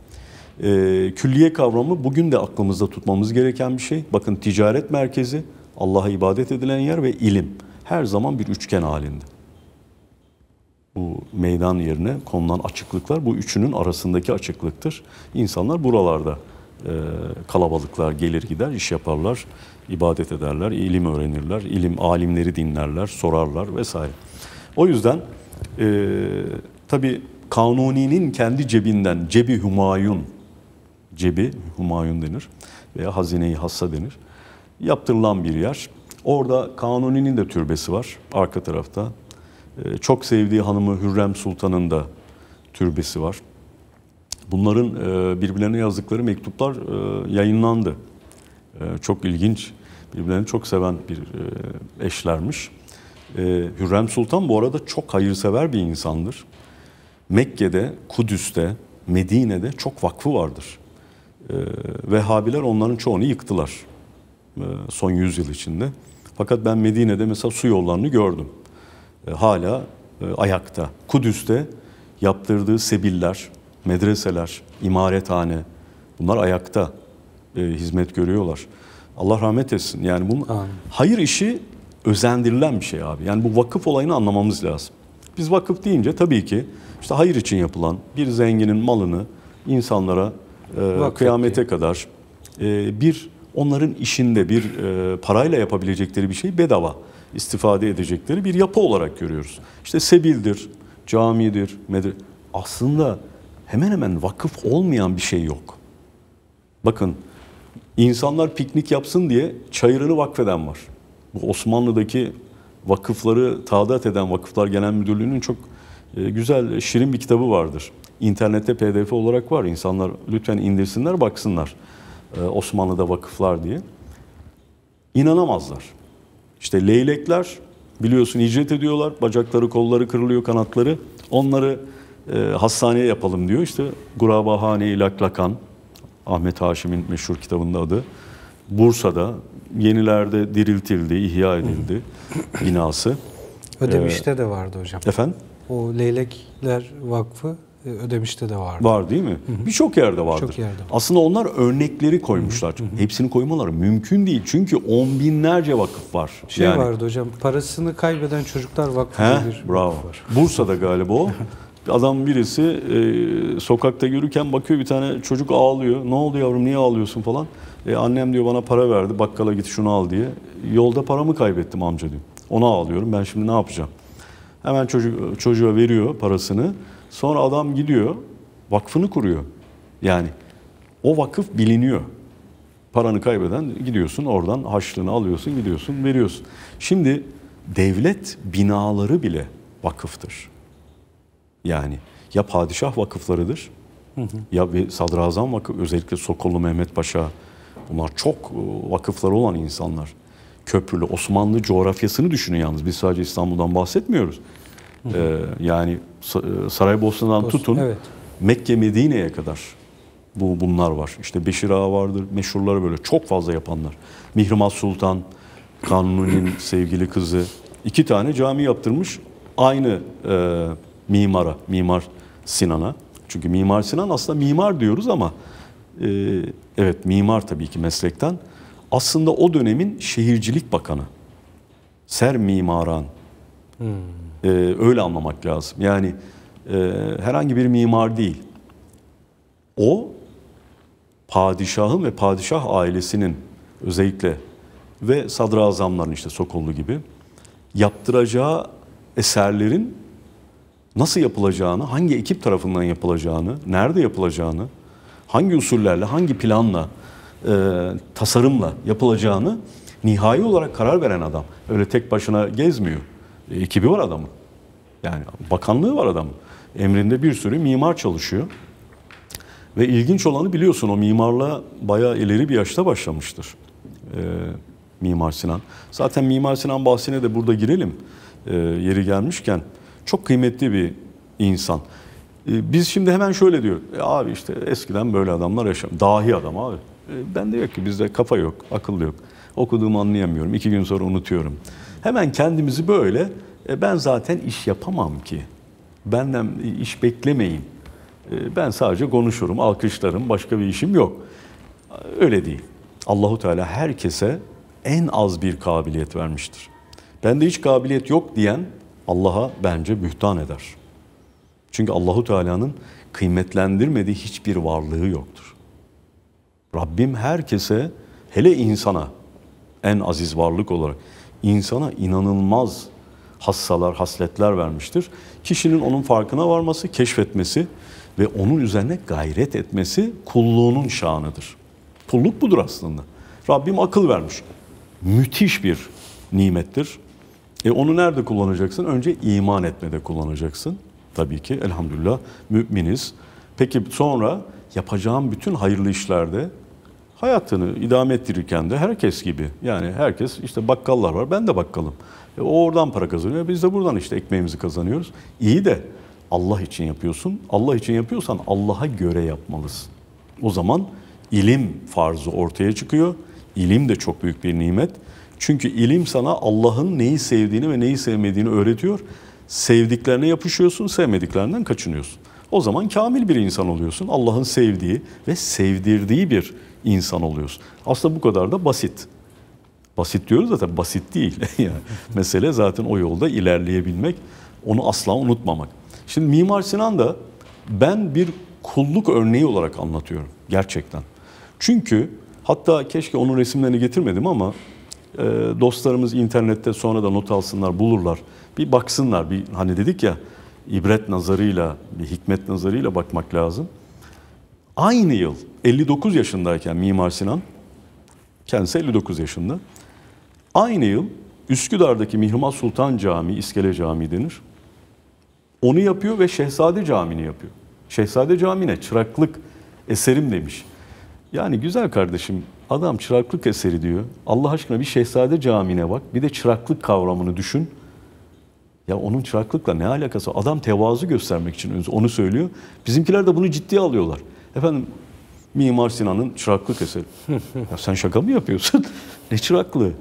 Ee, külliye kavramı bugün de aklımızda tutmamız gereken bir şey. Bakın ticaret merkezi, Allah'a ibadet edilen yer ve ilim her zaman bir üçgen halinde bu meydan yerine konulan açıklıklar bu üçünün arasındaki açıklıktır. İnsanlar buralarda e, kalabalıklar gelir gider, iş yaparlar, ibadet ederler, ilim öğrenirler, ilim alimleri dinlerler, sorarlar vesaire. O yüzden e, tabi Kanuni'nin kendi cebinden cebi Humayun, cebi Humayun denir veya hazineyi hassa denir. Yaptırılan bir yer. Orada Kanuni'nin de türbesi var arka tarafta. Ee, çok sevdiği hanımı Hürrem Sultan'ın da türbesi var. Bunların e, birbirlerine yazdıkları mektuplar e, yayınlandı. E, çok ilginç, birbirlerini çok seven bir eşlermiş. Hürrem Sultan bu arada çok hayırsever bir insandır. Mekke'de, Kudüs'te, Medine'de çok vakfı vardır. Vehhabiler onların çoğunu yıktılar son yüzyıl içinde. Fakat ben Medine'de mesela su yollarını gördüm. E, hala e, ayakta. Kudüs'te yaptırdığı sebiller, medreseler, imarethane bunlar ayakta e, hizmet görüyorlar. Allah rahmet etsin. Yani bunun Amin. hayır işi özendirilen bir şey abi. Yani bu vakıf olayını anlamamız lazım. Biz vakıf deyince tabii ki işte hayır için yapılan bir zenginin malını insanlara e, kıyamete diye. kadar e, bir onların işinde bir e, parayla yapabilecekleri bir şey bedava istifade edecekleri bir yapı olarak görüyoruz. İşte sebildir, camidir, medre. Aslında hemen hemen vakıf olmayan bir şey yok. Bakın insanlar piknik yapsın diye çayırını vakfeden var. Bu Osmanlı'daki vakıfları taadat eden Vakıflar Genel Müdürlüğü'nün çok e, güzel, e, şirin bir kitabı vardır. İnternette pdf olarak var. İnsanlar lütfen indirsinler, baksınlar. E, Osmanlı'da vakıflar diye. İnanamazlar. İşte leylekler biliyorsun hicret ediyorlar. Bacakları, kolları kırılıyor, kanatları. Onları e, hastaneye yapalım diyor. İşte Gurabahane-i Laklakan, Ahmet Haşim'in meşhur kitabında adı. Bursa'da yenilerde diriltildi, ihya edildi binası. Ödemiş'te ee, de vardı hocam. Efendim? O Leylekler Vakfı e, ödemiş'te de var. Var değil mi? Birçok yerde vardır. Çok yerde var. Aslında onlar örnekleri koymuşlar. Hı hı. Hepsini koymalar mümkün değil. Çünkü on binlerce vakıf var. Şey yani... vardı hocam, parasını kaybeden çocuklar vakfı He? bir bravo. vakıf var. Bursa'da galiba o. <laughs> Adam birisi e, sokakta yürürken bakıyor bir tane çocuk ağlıyor. Ne oldu yavrum niye ağlıyorsun falan. E, annem diyor bana para verdi bakkala git şunu al diye. Yolda paramı kaybettim amca diyor. Ona ağlıyorum ben şimdi ne yapacağım. Hemen çocuk, çocuğa veriyor parasını. Sonra adam gidiyor, vakfını kuruyor. Yani o vakıf biliniyor. Paranı kaybeden gidiyorsun oradan haçlığını alıyorsun gidiyorsun veriyorsun. Şimdi devlet binaları bile vakıftır. Yani ya padişah vakıflarıdır hı hı. ya bir sadrazam vakıf özellikle Sokollu Mehmet Paşa bunlar çok e, vakıfları olan insanlar. Köprülü Osmanlı coğrafyasını düşünün yalnız biz sadece İstanbul'dan bahsetmiyoruz. Hı ee, yani e, Saraybosna'dan Bosna, tutun evet. Mekke Medine'ye kadar bu bunlar var. İşte Beşir Ağa vardır. Meşhurları böyle çok fazla yapanlar. Mihrimah Sultan, Kanuni'nin <laughs> sevgili kızı. iki tane cami yaptırmış. Aynı e, mimara, Mimar Sinan'a. Çünkü Mimar Sinan aslında mimar diyoruz ama e, evet mimar tabii ki meslekten. Aslında o dönemin şehircilik bakanı. Ser Mimaran. Hmm e, öyle anlamak lazım. Yani e, herhangi bir mimar değil. O padişahın ve padişah ailesinin özellikle ve sadrazamların işte Sokollu gibi yaptıracağı eserlerin nasıl yapılacağını, hangi ekip tarafından yapılacağını, nerede yapılacağını, hangi usullerle, hangi planla, e, tasarımla yapılacağını nihai olarak karar veren adam. Öyle tek başına gezmiyor ekibi var adamın. Yani bakanlığı var adamın. Emrinde bir sürü mimar çalışıyor. Ve ilginç olanı biliyorsun o mimarla bayağı ileri bir yaşta başlamıştır. E, Mimar Sinan. Zaten Mimar Sinan bahsine de burada girelim. E, yeri gelmişken çok kıymetli bir insan. E, biz şimdi hemen şöyle diyor. E, abi işte eskiden böyle adamlar yaşam. Dahi adam abi. E, ben de yok ki bizde kafa yok, akıl yok. Okuduğumu anlayamıyorum. iki gün sonra unutuyorum. Hemen kendimizi böyle e, ben zaten iş yapamam ki. Benden iş beklemeyin. E, ben sadece konuşurum, alkışlarım, başka bir işim yok. Öyle değil. Allahu Teala herkese en az bir kabiliyet vermiştir. Ben de hiç kabiliyet yok diyen Allah'a bence bühtan eder. Çünkü Allahu Teala'nın kıymetlendirmediği hiçbir varlığı yoktur. Rabbim herkese hele insana en aziz varlık olarak insana inanılmaz hassalar, hasletler vermiştir. Kişinin onun farkına varması, keşfetmesi ve onun üzerine gayret etmesi kulluğunun şanıdır. Kulluk budur aslında. Rabbim akıl vermiş. Müthiş bir nimettir. E onu nerede kullanacaksın? Önce iman etmede kullanacaksın. Tabii ki elhamdülillah müminiz. Peki sonra yapacağım bütün hayırlı işlerde hayatını idame ettirirken de herkes gibi yani herkes işte bakkallar var ben de bakkalım. E, o oradan para kazanıyor biz de buradan işte ekmeğimizi kazanıyoruz. İyi de Allah için yapıyorsun. Allah için yapıyorsan Allah'a göre yapmalısın. O zaman ilim farzı ortaya çıkıyor. İlim de çok büyük bir nimet. Çünkü ilim sana Allah'ın neyi sevdiğini ve neyi sevmediğini öğretiyor. Sevdiklerine yapışıyorsun, sevmediklerinden kaçınıyorsun. O zaman kamil bir insan oluyorsun. Allah'ın sevdiği ve sevdirdiği bir insan oluyoruz. Aslında bu kadar da basit. Basit diyoruz zaten basit değil. <laughs> mesele zaten o yolda ilerleyebilmek, onu asla unutmamak. Şimdi Mimar Sinan da ben bir kulluk örneği olarak anlatıyorum gerçekten. Çünkü hatta keşke onun resimlerini getirmedim ama e, dostlarımız internette sonra da not alsınlar, bulurlar. Bir baksınlar. Bir hani dedik ya ibret nazarıyla, bir hikmet nazarıyla bakmak lazım. Aynı yıl 59 yaşındayken Mimar Sinan, kendisi 59 yaşında, aynı yıl Üsküdar'daki Mihrimah Sultan Camii, İskele Camii denir. Onu yapıyor ve Şehzade Camii'ni yapıyor. Şehzade Camii'ne çıraklık eserim demiş. Yani güzel kardeşim adam çıraklık eseri diyor. Allah aşkına bir Şehzade Camii'ne bak bir de çıraklık kavramını düşün. Ya onun çıraklıkla ne alakası? Adam tevazu göstermek için onu söylüyor. Bizimkiler de bunu ciddiye alıyorlar. Efendim Mimar Sinan'ın çıraklık eseri. <laughs> ya sen şaka mı yapıyorsun? <laughs> ne çıraklığı?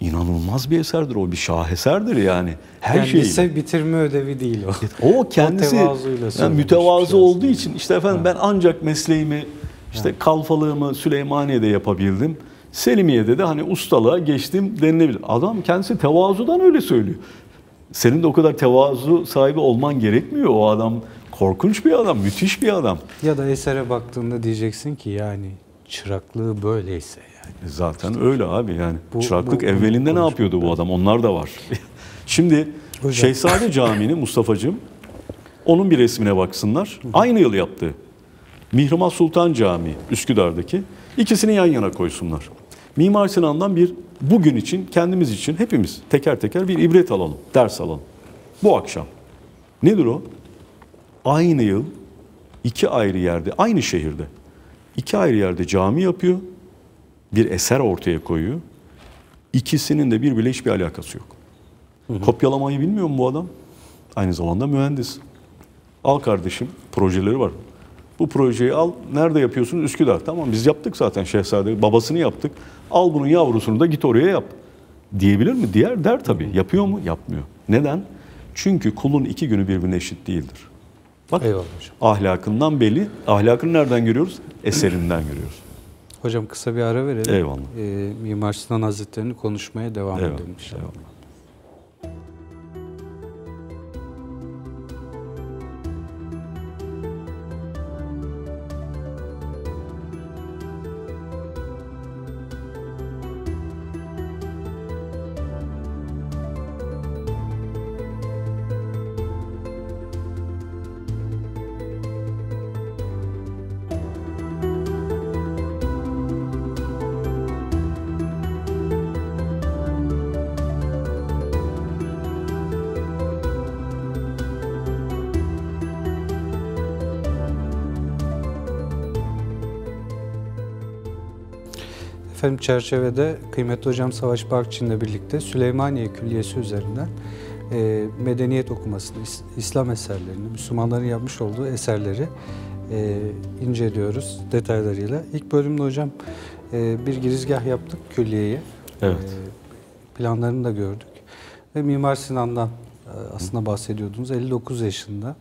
İnanılmaz bir eserdir o bir şaheserdir yani. Her yani şey. Lise bitirme ödevi değil o. <laughs> o kendisi o yani mütevazı olduğu için işte efendim ha. ben ancak mesleğimi işte ha. kalfalığımı Süleymaniye'de yapabildim. Selimiye'de de hani ustalığa geçtim denilebilir. Adam kendisi tevazudan öyle söylüyor. Senin de o kadar tevazu sahibi olman gerekmiyor o adam Korkunç bir adam, müthiş bir adam. Ya da esere baktığında diyeceksin ki yani çıraklığı böyleyse yani. Zaten işte, öyle abi yani. Bu, Çıraklık bu, bu, evvelinde ne yapıyordu bu adam? Onlar da var. <laughs> Şimdi Şehzade Camii'ni Mustafa'cığım onun bir resmine baksınlar. Aynı yıl yaptı. Mihrimah Sultan Camii Üsküdar'daki. İkisini yan yana koysunlar. Mimar Sinan'dan bir bugün için, kendimiz için hepimiz teker teker bir ibret alalım, ders alalım. Bu akşam. Nedir o? aynı yıl iki ayrı yerde, aynı şehirde iki ayrı yerde cami yapıyor. Bir eser ortaya koyuyor. İkisinin de birbiriyle hiçbir alakası yok. Hı hı. Kopyalamayı bilmiyor mu bu adam? Aynı zamanda mühendis. Al kardeşim projeleri var. Bu projeyi al. Nerede yapıyorsunuz? Üsküdar. Tamam biz yaptık zaten Şehzade. Babasını yaptık. Al bunun yavrusunu da git oraya yap. Diyebilir mi? Diğer der tabii. Yapıyor mu? Yapmıyor. Neden? Çünkü kulun iki günü birbirine eşit değildir. Bak Eyvallah hocam. ahlakından belli. Ahlakını nereden görüyoruz? Eserinden görüyoruz. Hocam kısa bir ara verelim. Eyvallah. Ee, Mimar Sinan Hazretleri'ni konuşmaya devam eyvallah, edelim. Eyvallah. Efendim çerçevede kıymetli hocam Savaş Barkçin'le birlikte Süleymaniye Külliyesi üzerinden e, medeniyet okumasını, is, İslam eserlerini, Müslümanların yapmış olduğu eserleri e, inceliyoruz detaylarıyla. İlk bölümde hocam e, bir girizgah yaptık külliyeye. Evet. E, planlarını da gördük. Ve Mimar Sinan'dan e, aslında bahsediyordunuz. 59 yaşında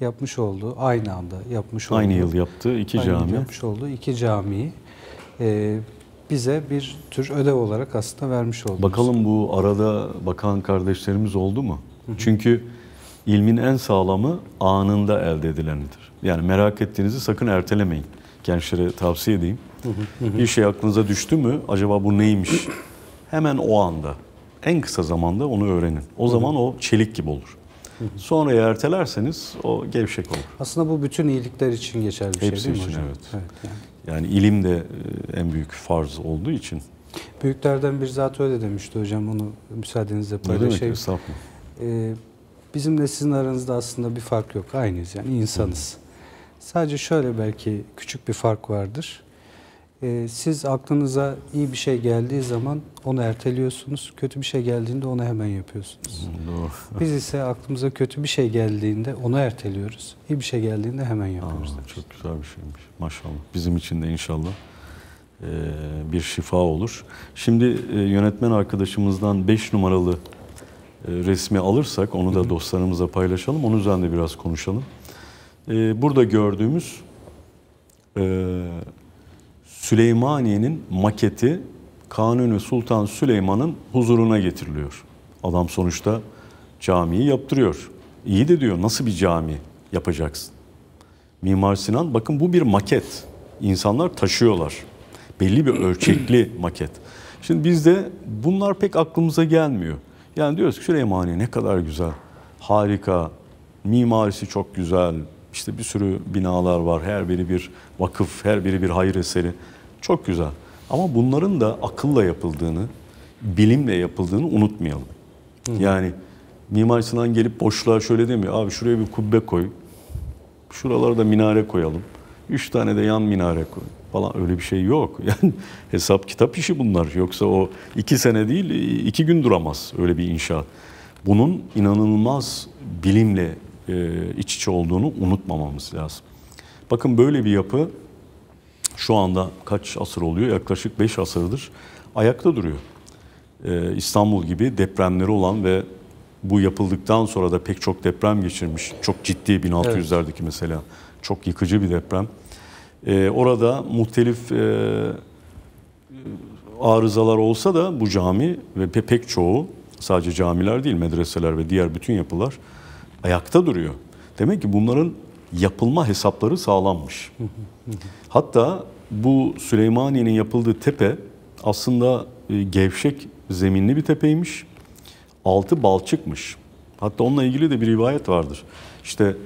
yapmış olduğu, aynı anda yapmış olduğu. Aynı yıl yaptığı iki aynı cami. yapmış olduğu iki camiyi e, bize bir tür ödev olarak aslında vermiş oldunuz. Bakalım bu arada bakan kardeşlerimiz oldu mu? Çünkü ilmin en sağlamı anında elde edilenidir. Yani merak ettiğinizi sakın ertelemeyin. Gençlere tavsiye edeyim. bir şey aklınıza düştü mü? Acaba bu neymiş? Hemen o anda, en kısa zamanda onu öğrenin. O zaman o çelik gibi olur. Sonra ertelerseniz o gevşek olur. Aslında bu bütün iyilikler için geçerli bir şey Hepsi şey değil mi için, Evet. evet yani. Yani ilim de e, en büyük farz olduğu için. Büyüklerden bir zat öyle demişti hocam. Onu müsaadenizle paylaşayım. Ne demek ee, bizimle sizin aranızda aslında bir fark yok. Aynıyız yani insanız. Hı. Sadece şöyle belki küçük bir fark vardır e, siz aklınıza iyi bir şey geldiği zaman onu erteliyorsunuz. Kötü bir şey geldiğinde onu hemen yapıyorsunuz. Hmm, doğru. <laughs> Biz ise aklımıza kötü bir şey geldiğinde onu erteliyoruz. İyi bir şey geldiğinde hemen yapıyoruz. Aa, çok güzel bir şeymiş. Maşallah. Bizim için de inşallah e, bir şifa olur. Şimdi e, yönetmen arkadaşımızdan 5 numaralı e, resmi alırsak onu da dostlarımıza paylaşalım. Onun üzerinde biraz konuşalım. E, burada gördüğümüz e, Süleymaniye'nin maketi Kanuni Sultan Süleyman'ın huzuruna getiriliyor. Adam sonuçta camiyi yaptırıyor. İyi de diyor nasıl bir cami yapacaksın? Mimar Sinan bakın bu bir maket. İnsanlar taşıyorlar. Belli bir ölçekli <clears throat> maket. Şimdi bizde bunlar pek aklımıza gelmiyor. Yani diyoruz ki Süleymaniye ne kadar güzel, harika, mimarisi çok güzel, İşte bir sürü binalar var, her biri bir vakıf, her biri bir hayır eseri. Çok güzel. Ama bunların da akılla yapıldığını, bilimle yapıldığını unutmayalım. Hı. Yani Mimar Sinan gelip boşluğa şöyle demiyor. Abi şuraya bir kubbe koy. Şuralara da minare koyalım. Üç tane de yan minare koy falan öyle bir şey yok. <laughs> Yani hesap kitap işi bunlar. Yoksa o iki sene değil iki gün duramaz öyle bir inşaat. Bunun inanılmaz bilimle e, iç içe olduğunu unutmamamız lazım. Bakın böyle bir yapı şu anda kaç asır oluyor? Yaklaşık 5 asırdır ayakta duruyor. Ee, İstanbul gibi depremleri olan ve bu yapıldıktan sonra da pek çok deprem geçirmiş. Çok ciddi 1600'lerdeki evet. mesela çok yıkıcı bir deprem. Ee, orada muhtelif e, e, arızalar olsa da bu cami ve pe pek çoğu sadece camiler değil medreseler ve diğer bütün yapılar ayakta duruyor. Demek ki bunların yapılma hesapları sağlanmış. Hatta bu Süleymaniye'nin yapıldığı tepe aslında e, gevşek zeminli bir tepeymiş. Altı balçıkmış. Hatta onunla ilgili de bir rivayet vardır. İşte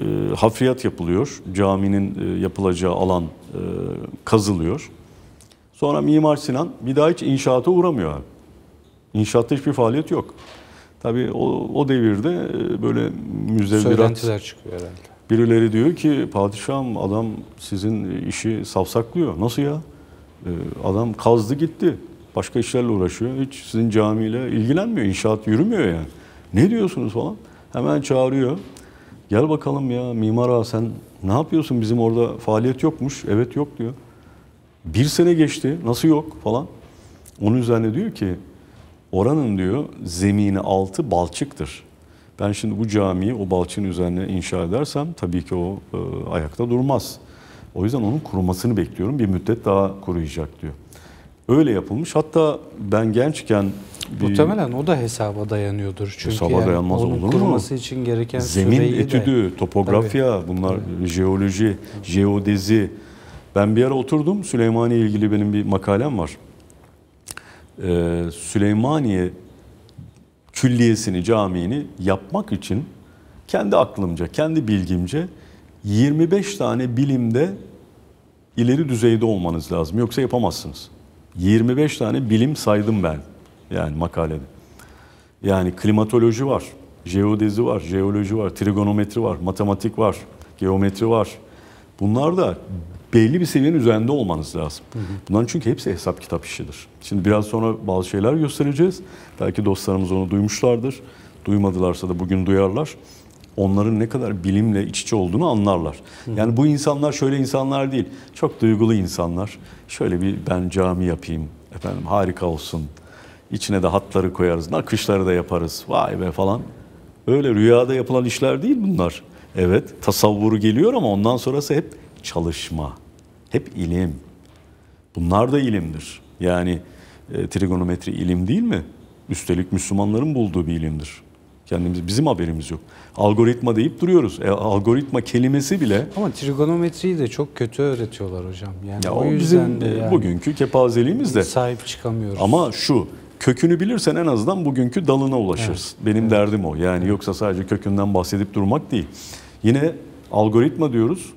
e, hafriyat yapılıyor. Caminin e, yapılacağı alan e, kazılıyor. Sonra Mimar Sinan bir daha hiç inşaata uğramıyor abi. İnşaatta hiçbir faaliyet yok. Tabii o, o devirde e, böyle müzevvirat... Söylentiler çıkıyor herhalde. Birileri diyor ki padişahım adam sizin işi savsaklıyor. Nasıl ya? Ee, adam kazdı gitti. Başka işlerle uğraşıyor. Hiç sizin camiyle ilgilenmiyor. İnşaat yürümüyor yani. Ne diyorsunuz falan? Hemen çağırıyor. Gel bakalım ya mimara sen ne yapıyorsun? Bizim orada faaliyet yokmuş. Evet yok diyor. Bir sene geçti. Nasıl yok falan. Onun üzerine diyor ki oranın diyor zemini altı balçıktır. Ben şimdi bu camiyi o balçın üzerine inşa edersem tabii ki o e, ayakta durmaz. O yüzden onun kurumasını bekliyorum. Bir müddet daha kuruyacak diyor. Öyle yapılmış. Hatta ben gençken bir... Muhtemelen o da hesaba dayanıyordur. Çünkü hesaba yani dayanmaz onun olur mu? kuruması için gereken Zemin etüdü, de... topografya, tabii. bunlar tabii. jeoloji, jeodezi. Ben bir ara oturdum. Süleymaniye ilgili benim bir makalem var. Ee, Süleymaniye külliyesini, camiini yapmak için kendi aklımca, kendi bilgimce 25 tane bilimde ileri düzeyde olmanız lazım. Yoksa yapamazsınız. 25 tane bilim saydım ben yani makalede. Yani klimatoloji var, jeodezi var, jeoloji var, trigonometri var, matematik var, geometri var. Bunlar da belli bir seviyenin üzerinde olmanız lazım. Hı Bunların çünkü hepsi hesap kitap işidir. Şimdi biraz sonra bazı şeyler göstereceğiz. Belki dostlarımız onu duymuşlardır. Duymadılarsa da bugün duyarlar. Onların ne kadar bilimle iç içe olduğunu anlarlar. Yani bu insanlar şöyle insanlar değil. Çok duygulu insanlar. Şöyle bir ben cami yapayım. Efendim harika olsun. İçine de hatları koyarız. Nakışları da yaparız. Vay be falan. Öyle rüyada yapılan işler değil bunlar. Evet tasavvuru geliyor ama ondan sonrası hep çalışma hep ilim. Bunlar da ilimdir. Yani e, trigonometri ilim değil mi? Üstelik Müslümanların bulduğu bir ilimdir. Kendimiz bizim haberimiz yok. Algoritma deyip duruyoruz. E, algoritma kelimesi bile Ama trigonometriyi de çok kötü öğretiyorlar hocam. Yani ya o, o yüzden bizim de yani bugünkü kepazeliğimiz de sahip çıkamıyoruz. Ama şu kökünü bilirsen en azından bugünkü dalına ulaşırız. Evet. Benim evet. derdim o. Yani evet. yoksa sadece kökünden bahsedip durmak değil. Yine algoritma diyoruz.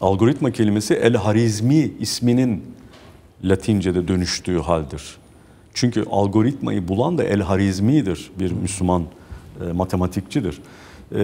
Algoritma kelimesi El Harizmi isminin Latince'de dönüştüğü haldir. Çünkü algoritmayı bulan da El Harizmi'dir. Bir Müslüman e, matematikçidir. E,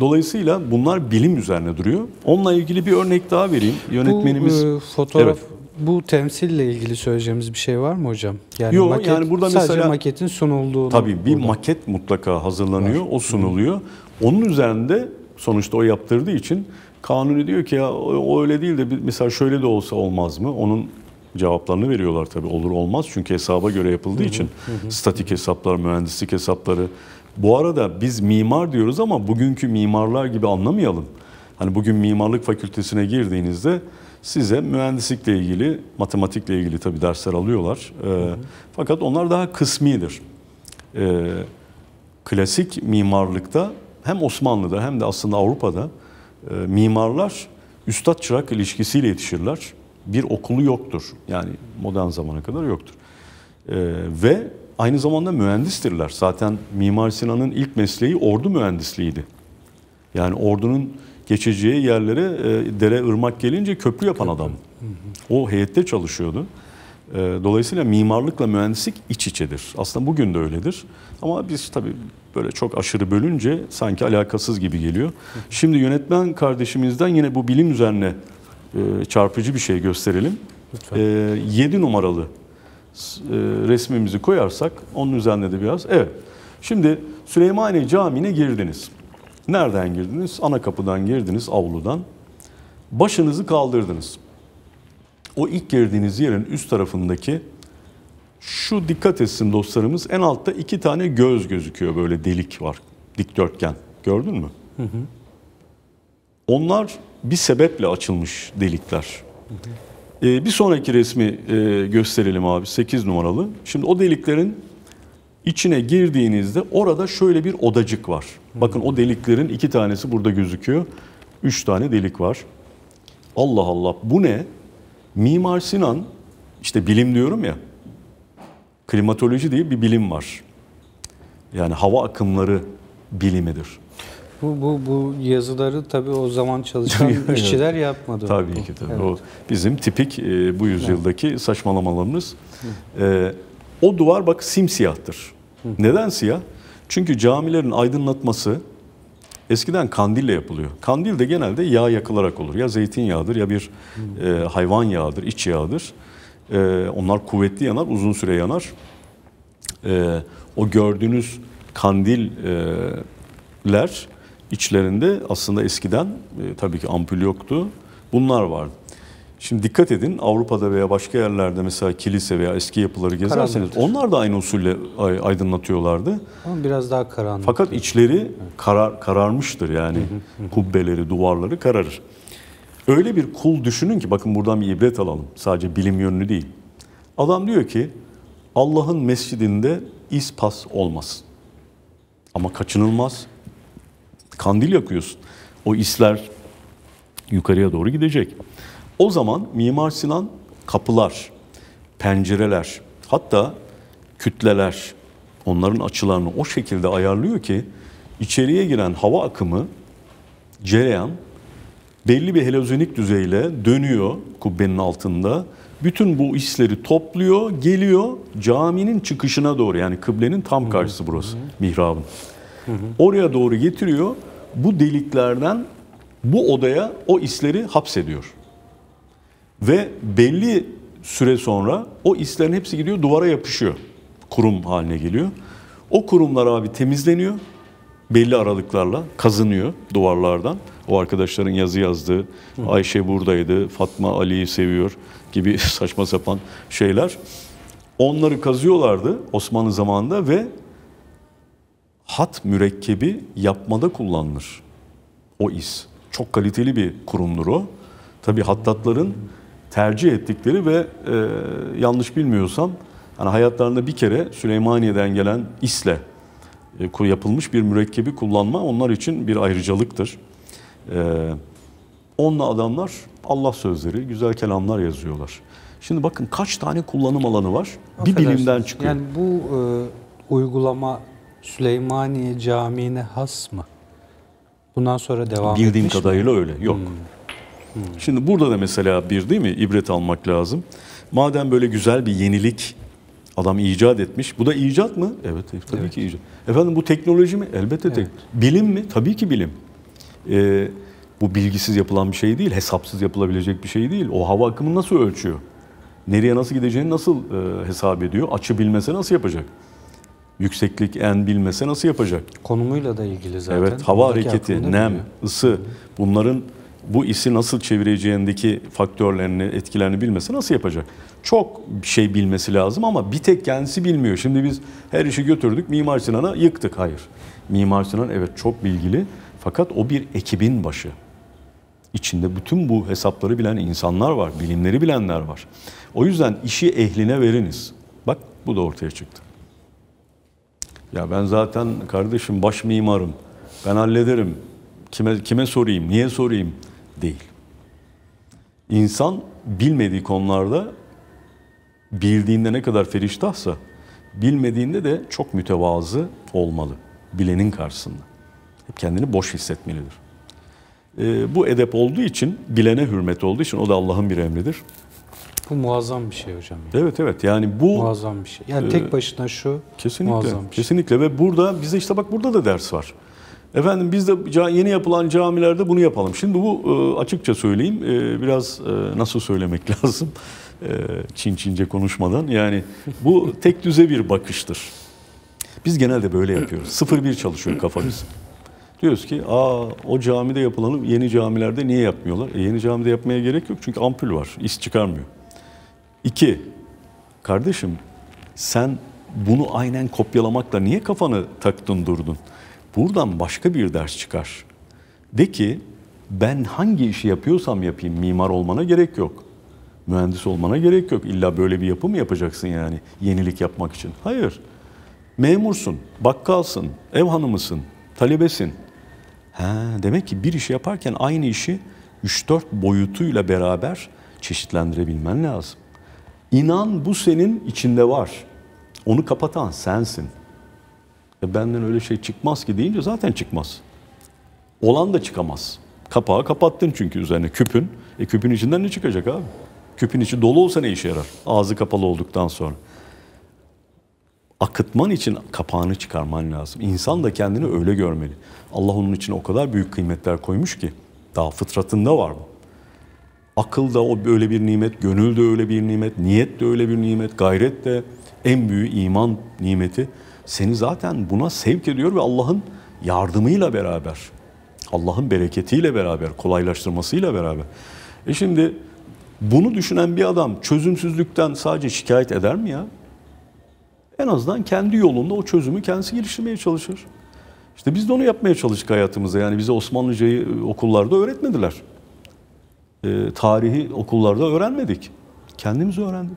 dolayısıyla bunlar bilim üzerine duruyor. Onunla ilgili bir örnek daha vereyim. Yönetmenimiz bu, e, fotoğraf evet. Bu temsille ilgili söyleyeceğimiz bir şey var mı hocam? Yani Yok maket, yani burada sadece mesela maketin sunulduğu. Tabii bir burada. maket mutlaka hazırlanıyor, var. o sunuluyor. Hı. Onun üzerinde sonuçta o yaptırdığı için Kanuni diyor ki ya o öyle değil de mesela şöyle de olsa olmaz mı? Onun cevaplarını veriyorlar tabii olur olmaz çünkü hesaba göre yapıldığı için statik hesaplar, mühendislik hesapları. Bu arada biz mimar diyoruz ama bugünkü mimarlar gibi anlamayalım. Hani bugün mimarlık fakültesine girdiğinizde size mühendislikle ilgili, matematikle ilgili tabii dersler alıyorlar. Ee, Fakat onlar daha kısmidir. Ee, klasik mimarlıkta hem Osmanlı'da hem de aslında Avrupa'da e, mimarlar üstad çırak ilişkisiyle yetişirler. Bir okulu yoktur. Yani modern zamana kadar yoktur. E, ve aynı zamanda mühendistirler. Zaten Mimar Sinan'ın ilk mesleği ordu mühendisliğiydi. Yani ordunun geçeceği yerlere e, dere ırmak gelince köprü yapan adam. O heyette çalışıyordu. Ee, dolayısıyla mimarlıkla mühendislik iç içedir. Aslında bugün de öyledir. Ama biz tabii böyle çok aşırı bölünce sanki alakasız gibi geliyor. Şimdi yönetmen kardeşimizden yine bu bilim üzerine e, çarpıcı bir şey gösterelim. Lütfen. 7 ee, numaralı e, resmimizi koyarsak onun üzerine de biraz. Evet. Şimdi Süleymaniye Camii'ne girdiniz. Nereden girdiniz? Ana kapıdan girdiniz, avludan. Başınızı kaldırdınız o ilk girdiğiniz yerin üst tarafındaki şu dikkat etsin dostlarımız en altta iki tane göz gözüküyor böyle delik var dikdörtgen gördün mü? Hı hı. Onlar bir sebeple açılmış delikler. Hı hı. Ee, bir sonraki resmi e, gösterelim abi 8 numaralı. Şimdi o deliklerin içine girdiğinizde orada şöyle bir odacık var. Hı hı. Bakın o deliklerin iki tanesi burada gözüküyor. Üç tane delik var. Allah Allah bu ne? Mimar Sinan, işte bilim diyorum ya, klimatoloji diye bir bilim var. Yani hava akımları bilimidir. Bu, bu, bu yazıları tabii o zaman çalışan <laughs> işçiler yapmadı. Tabii bu. ki tabii. Evet. O bizim tipik e, bu yüzyıldaki evet. saçmalamalarımız. E, o duvar bak simsiyahtır. Hı. Neden siyah? Çünkü camilerin aydınlatması Eskiden kandille yapılıyor. Kandil de genelde yağ yakılarak olur. Ya zeytinyağıdır ya bir e, hayvan yağıdır, iç yağıdır. E, onlar kuvvetli yanar, uzun süre yanar. E, o gördüğünüz kandiller e, içlerinde aslında eskiden e, tabii ki ampul yoktu. Bunlar vardı. Şimdi dikkat edin Avrupa'da veya başka yerlerde mesela kilise veya eski yapıları gezerseniz Karanlıktır. onlar da aynı usulle aydınlatıyorlardı. Ama biraz daha karanlık. Fakat içleri karar kararmıştır yani kubbeleri, duvarları kararır. Öyle bir kul düşünün ki bakın buradan bir ibret alalım. Sadece bilim yönlü değil. Adam diyor ki Allah'ın mescidinde ispas olmaz. Ama kaçınılmaz. Kandil yakıyorsun. O isler yukarıya doğru gidecek. O zaman Mimar Sinan kapılar, pencereler, hatta kütleler onların açılarını o şekilde ayarlıyor ki içeriye giren hava akımı, cereyan belli bir helojenik düzeyle dönüyor kubbenin altında. Bütün bu isleri topluyor, geliyor caminin çıkışına doğru yani kıblenin tam karşısı burası mihrabın. Oraya doğru getiriyor. Bu deliklerden bu odaya o isleri hapsediyor. Ve belli süre sonra o islerin hepsi gidiyor duvara yapışıyor. Kurum haline geliyor. O kurumlar abi temizleniyor. Belli aralıklarla kazınıyor duvarlardan. O arkadaşların yazı yazdığı, Ayşe buradaydı, Fatma Ali'yi seviyor gibi <laughs> saçma sapan şeyler. Onları kazıyorlardı Osmanlı zamanında ve hat mürekkebi yapmada kullanılır. O is. Çok kaliteli bir kurumdur o. Tabi hattatların tercih ettikleri ve e, yanlış bilmiyorsam hani hayatlarında bir kere Süleymaniye'den gelen isle e, yapılmış bir mürekkebi kullanma onlar için bir ayrıcalıktır. E, onunla adamlar Allah sözleri, güzel kelamlar yazıyorlar. Şimdi bakın kaç tane kullanım alanı var? Affedersin. Bir bilimden çıkıyor. Yani bu e, uygulama Süleymaniye Camii'ne has mı? Bundan sonra devam Bildiğim etmiş kadarıyla mi? öyle. Yok. Hmm. Hmm. Şimdi burada da mesela bir değil mi ibret almak lazım. Madem böyle güzel bir yenilik adam icat etmiş. Bu da icat mı? Evet tabii evet. ki icat. Efendim bu teknoloji mi? Elbette evet. Bilim mi? Tabii ki bilim. Ee, bu bilgisiz yapılan bir şey değil. Hesapsız yapılabilecek bir şey değil. O hava akımını nasıl ölçüyor? Nereye nasıl gideceğini nasıl e, hesap ediyor? Açı bilmese nasıl yapacak? Yükseklik en bilmese nasıl yapacak? Konumuyla da ilgili zaten. Evet, hava Buradaki hareketi, nem, biliyor. ısı bunların bu işi nasıl çevireceğindeki faktörlerini, etkilerini bilmesi nasıl yapacak? Çok şey bilmesi lazım ama bir tek kendisi bilmiyor. Şimdi biz her işi götürdük, Mimar Sinan'a yıktık. Hayır. Mimar Sinan evet çok bilgili fakat o bir ekibin başı. İçinde bütün bu hesapları bilen insanlar var, bilimleri bilenler var. O yüzden işi ehline veriniz. Bak bu da ortaya çıktı. Ya ben zaten kardeşim baş mimarım. Ben hallederim. Kime kime sorayım? Niye sorayım? değil. İnsan bilmediği konularda bildiğinde ne kadar feriştahsa bilmediğinde de çok mütevazı olmalı bilenin karşısında. Hep kendini boş hissetmelidir. Ee, bu edep olduğu için, bilene hürmet olduğu için o da Allah'ın bir emridir. Bu muazzam bir şey hocam. Yani. Evet evet yani bu muazzam bir şey. Yani tek e, başına şu kesinlikle, muazzam bir şey. Kesinlikle ve burada bize işte bak burada da ders var. Efendim biz de yeni yapılan camilerde bunu yapalım. Şimdi bu e, açıkça söyleyeyim e, biraz e, nasıl söylemek <laughs> lazım Çin Çince konuşmadan. Yani bu tek düze bir bakıştır. Biz genelde böyle yapıyoruz. Sıfır bir çalışıyor kafamız. Diyoruz ki aa o camide yapılanı yeni camilerde niye yapmıyorlar? E, yeni camide yapmaya gerek yok çünkü ampul var. iş çıkarmıyor. İki, kardeşim sen bunu aynen kopyalamakla niye kafanı taktın durdun? Buradan başka bir ders çıkar. De ki ben hangi işi yapıyorsam yapayım mimar olmana gerek yok. Mühendis olmana gerek yok. İlla böyle bir yapı mı yapacaksın yani yenilik yapmak için? Hayır. Memursun, bakkalsın, ev hanımısın, talebesin. Ha, demek ki bir işi yaparken aynı işi 3-4 boyutuyla beraber çeşitlendirebilmen lazım. İnan bu senin içinde var. Onu kapatan sensin. E benden öyle şey çıkmaz ki deyince zaten çıkmaz. Olan da çıkamaz. Kapağı kapattın çünkü üzerine küpün. E küpün içinden ne çıkacak abi? Küpün içi dolu olsa ne işe yarar? Ağzı kapalı olduktan sonra. Akıtman için kapağını çıkarman lazım. İnsan da kendini öyle görmeli. Allah onun için o kadar büyük kıymetler koymuş ki. Daha fıtratında var bu. Akıl da o böyle bir nimet, gönül de öyle bir nimet, niyet de öyle bir nimet, gayret de en büyük iman nimeti seni zaten buna sevk ediyor ve Allah'ın yardımıyla beraber, Allah'ın bereketiyle beraber, kolaylaştırmasıyla beraber. E şimdi bunu düşünen bir adam çözümsüzlükten sadece şikayet eder mi ya? En azından kendi yolunda o çözümü kendisi geliştirmeye çalışır. İşte biz de onu yapmaya çalıştık hayatımızda. Yani bize Osmanlıcayı e, okullarda öğretmediler. E, tarihi okullarda öğrenmedik. Kendimiz öğrendik.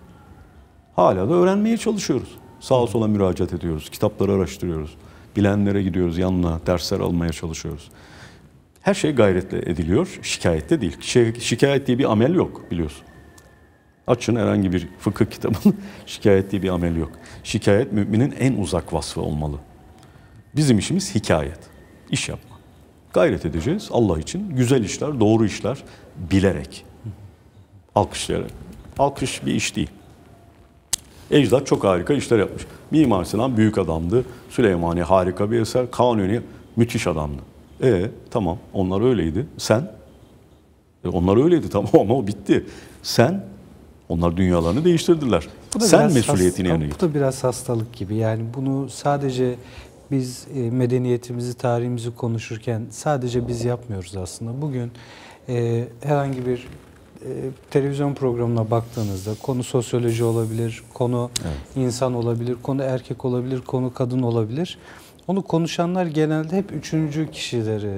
Hala da öğrenmeye çalışıyoruz. Sağa sola müracaat ediyoruz, kitapları araştırıyoruz. Bilenlere gidiyoruz yanına, dersler almaya çalışıyoruz. Her şey gayretle ediliyor, şikayette değil. Şey, şikayet diye bir amel yok biliyorsun. Açın herhangi bir fıkıh kitabını, <laughs> şikayet diye bir amel yok. Şikayet müminin en uzak vasfı olmalı. Bizim işimiz hikayet, iş yapma. Gayret edeceğiz Allah için güzel işler, doğru işler bilerek, alkışlayarak. Alkış bir iş değil. Ecdat çok harika işler yapmış. Mimar Sinan büyük adamdı. Süleymani harika bir eser. Kanuni müthiş adamdı. E tamam onlar öyleydi. Sen? E, onlar öyleydi tamam <laughs> ama o bitti. Sen? Onlar dünyalarını değiştirdiler. Sen mesuliyetini yerine Bu da biraz hastalık gibi. Yani bunu sadece biz e, medeniyetimizi, tarihimizi konuşurken sadece biz yapmıyoruz aslında. Bugün e, herhangi bir e, televizyon programına baktığınızda konu sosyoloji olabilir, konu evet. insan olabilir, konu erkek olabilir, konu kadın olabilir. Onu konuşanlar genelde hep üçüncü kişileri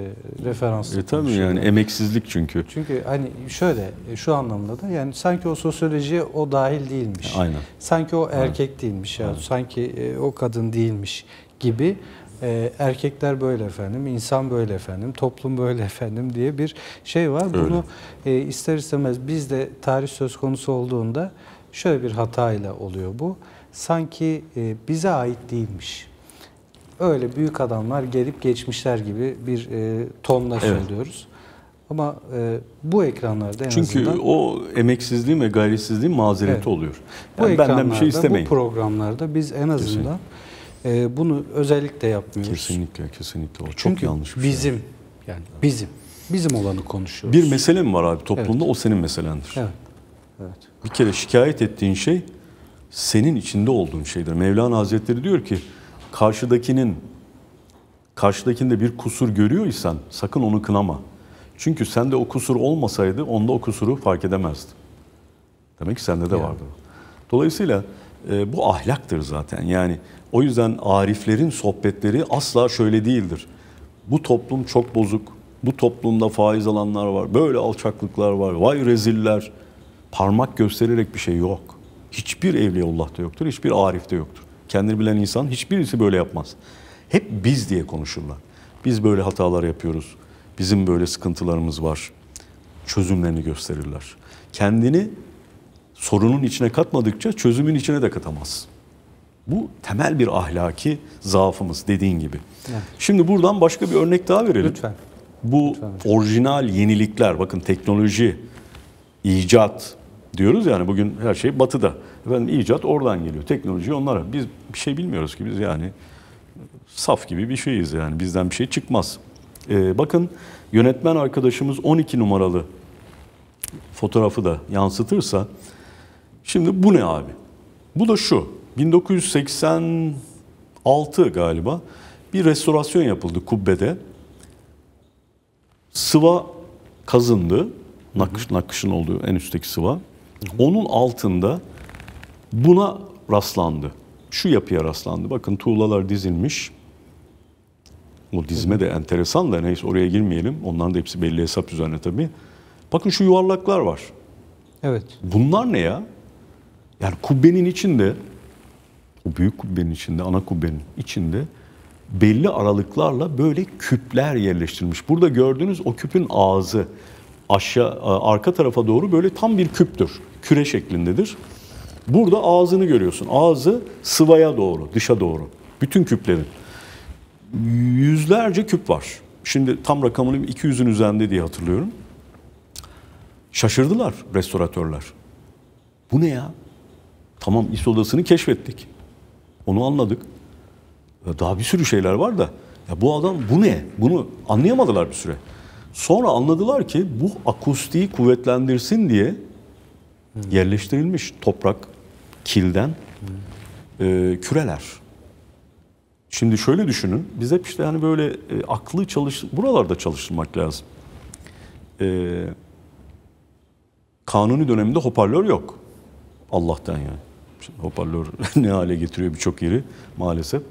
referanslı e, Tabii yani emeksizlik çünkü. Çünkü hani şöyle şu anlamda da yani sanki o sosyoloji o dahil değilmiş. Aynen. Sanki o erkek Aynen. değilmiş ya yani, sanki e, o kadın değilmiş gibi ee, erkekler böyle efendim, insan böyle efendim, toplum böyle <laughs> efendim diye bir şey var. Bunu e, ister istemez bizde tarih söz konusu olduğunda şöyle bir hatayla oluyor bu. Sanki e, bize ait değilmiş. Öyle büyük adamlar gelip geçmişler gibi bir e, tonla evet. söylüyoruz. Ama e, bu ekranlarda en Çünkü azından... Çünkü o emeksizliğin ve gayretsizliğin mazereti evet. oluyor. Yani bu benden bir şey istemeyin. Bu programlarda biz en azından... Kesinlikle e, bunu özellikle yapmıyoruz. Kesinlikle, kesinlikle. O çok yanlış bir şey. bizim, yani bizim, bizim olanı konuşuyoruz. Bir mesele mi var abi toplumda? Evet. O senin meselendir. Evet. evet. Bir kere şikayet ettiğin şey senin içinde olduğun şeydir. Mevlana Hazretleri diyor ki karşıdakinin karşıdakinde bir kusur görüyorsan sakın onu kınama. Çünkü sende o kusur olmasaydı onda o kusuru fark edemezdi. Demek ki sende de vardı. Yani. Dolayısıyla ee, bu ahlaktır zaten. Yani o yüzden ariflerin sohbetleri asla şöyle değildir. Bu toplum çok bozuk. Bu toplumda faiz alanlar var. Böyle alçaklıklar var. Vay reziller. Parmak göstererek bir şey yok. Hiçbir evliyaullah'ta yoktur. Hiçbir arifte yoktur. Kendini bilen insan hiçbirisi böyle yapmaz. Hep biz diye konuşurlar. Biz böyle hatalar yapıyoruz. Bizim böyle sıkıntılarımız var. Çözümlerini gösterirler. Kendini sorunun içine katmadıkça çözümün içine de katamaz. Bu temel bir ahlaki zaafımız dediğin gibi. Evet. Şimdi buradan başka bir örnek daha verelim. Lütfen. Bu Lütfen. orijinal yenilikler bakın teknoloji, icat diyoruz yani bugün her şey batıda. Efendim icat oradan geliyor. Teknoloji onlara. Biz bir şey bilmiyoruz ki biz yani saf gibi bir şeyiz yani bizden bir şey çıkmaz. Ee, bakın yönetmen arkadaşımız 12 numaralı fotoğrafı da yansıtırsa Şimdi bu ne abi? Bu da şu. 1986 galiba bir restorasyon yapıldı kubbede. Sıva kazındı. Nakış, nakışın olduğu en üstteki sıva. Onun altında buna rastlandı. Şu yapıya rastlandı. Bakın tuğlalar dizilmiş. O dizme de enteresan da neyse oraya girmeyelim. Onların da hepsi belli hesap üzerine tabii. Bakın şu yuvarlaklar var. Evet. Bunlar ne ya? Yani kubbenin içinde, o büyük kubbenin içinde, ana kubbenin içinde belli aralıklarla böyle küpler yerleştirilmiş. Burada gördüğünüz o küpün ağzı aşağı arka tarafa doğru böyle tam bir küptür. Küre şeklindedir. Burada ağzını görüyorsun. Ağzı sıvaya doğru, dışa doğru. Bütün küplerin. Yüzlerce küp var. Şimdi tam rakamını 200'ün üzerinde diye hatırlıyorum. Şaşırdılar restoratörler. Bu ne ya? Tamam is odasını keşfettik. Onu anladık. E, daha bir sürü şeyler var da ya bu adam bu ne? Bunu anlayamadılar bir süre. Sonra anladılar ki bu akustiği kuvvetlendirsin diye yerleştirilmiş toprak, kilden e, küreler. Şimdi şöyle düşünün. Biz hep işte hani böyle e, aklı çalış buralarda çalıştırmak lazım. E, kanuni döneminde hoparlör yok. Allah'tan yani hoparlör <laughs> ne hale getiriyor birçok yeri maalesef.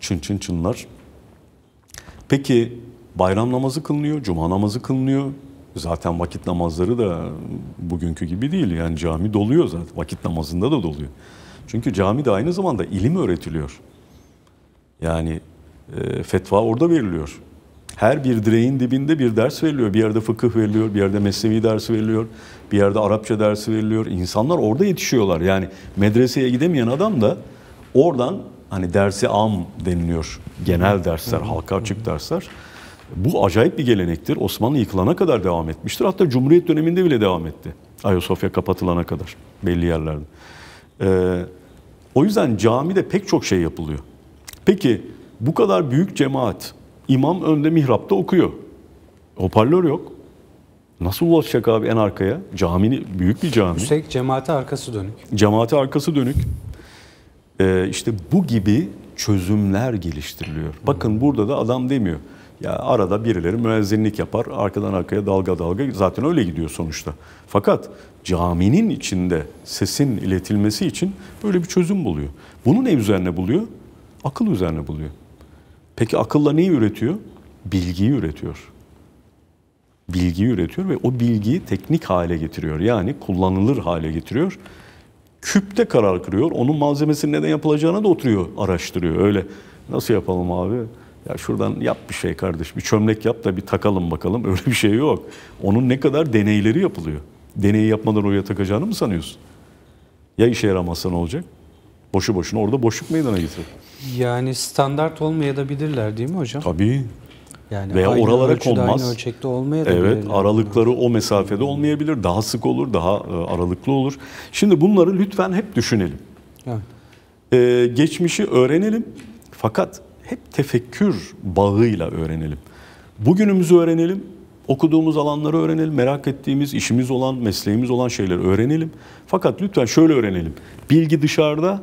Çın çın çınlar. Peki bayram namazı kılınıyor, cuma namazı kılınıyor. Zaten vakit namazları da bugünkü gibi değil. Yani cami doluyor zaten. Vakit namazında da doluyor. Çünkü cami de aynı zamanda ilim öğretiliyor. Yani e, fetva orada veriliyor. Her bir direğin dibinde bir ders veriliyor. Bir yerde fıkıh veriliyor, bir yerde mesnevi dersi veriliyor, bir yerde Arapça dersi veriliyor. İnsanlar orada yetişiyorlar. Yani medreseye gidemeyen adam da oradan hani dersi am deniliyor. Genel dersler, halka açık dersler. Bu acayip bir gelenektir. Osmanlı yıkılana kadar devam etmiştir. Hatta Cumhuriyet döneminde bile devam etti. Ayasofya kapatılana kadar belli yerlerde. Ee, o yüzden camide pek çok şey yapılıyor. Peki bu kadar büyük cemaat imam önde mihrapta okuyor. Hoparlör yok. Nasıl ulaşacak abi en arkaya? Camini büyük bir cami. Üstelik cemaati arkası dönük. Cemaati arkası dönük. Ee, işte bu gibi çözümler geliştiriliyor. Bakın burada da adam demiyor. Ya arada birileri müezzinlik yapar, arkadan arkaya dalga dalga zaten öyle gidiyor sonuçta. Fakat caminin içinde sesin iletilmesi için böyle bir çözüm buluyor. Bunu ne üzerine buluyor? Akıl üzerine buluyor. Peki akılla neyi üretiyor? Bilgiyi üretiyor bilgi üretiyor ve o bilgiyi teknik hale getiriyor. Yani kullanılır hale getiriyor. Küpte karar kırıyor. Onun malzemesinin neden yapılacağına da oturuyor, araştırıyor. Öyle nasıl yapalım abi? Ya şuradan yap bir şey kardeş. Bir çömlek yap da bir takalım bakalım. <laughs> Öyle bir şey yok. Onun ne kadar deneyleri yapılıyor. Deneyi yapmadan oraya takacağını mı sanıyorsun? Ya işe yaramazsa ne olacak? Boşu boşuna orada boşluk meydana getirir. Yani standart olmayabilirler değil mi hocam? Tabii. Yani Veya oralara konmaz. Aynı ölçekte olmaya Evet, aralıkları o mesafede olmayabilir. Daha sık olur, daha e, aralıklı olur. Şimdi bunları lütfen hep düşünelim. Evet. Ee, geçmişi öğrenelim. Fakat hep tefekkür bağıyla öğrenelim. Bugünümüzü öğrenelim. Okuduğumuz alanları öğrenelim, merak ettiğimiz, işimiz olan, mesleğimiz olan şeyleri öğrenelim. Fakat lütfen şöyle öğrenelim. Bilgi dışarıda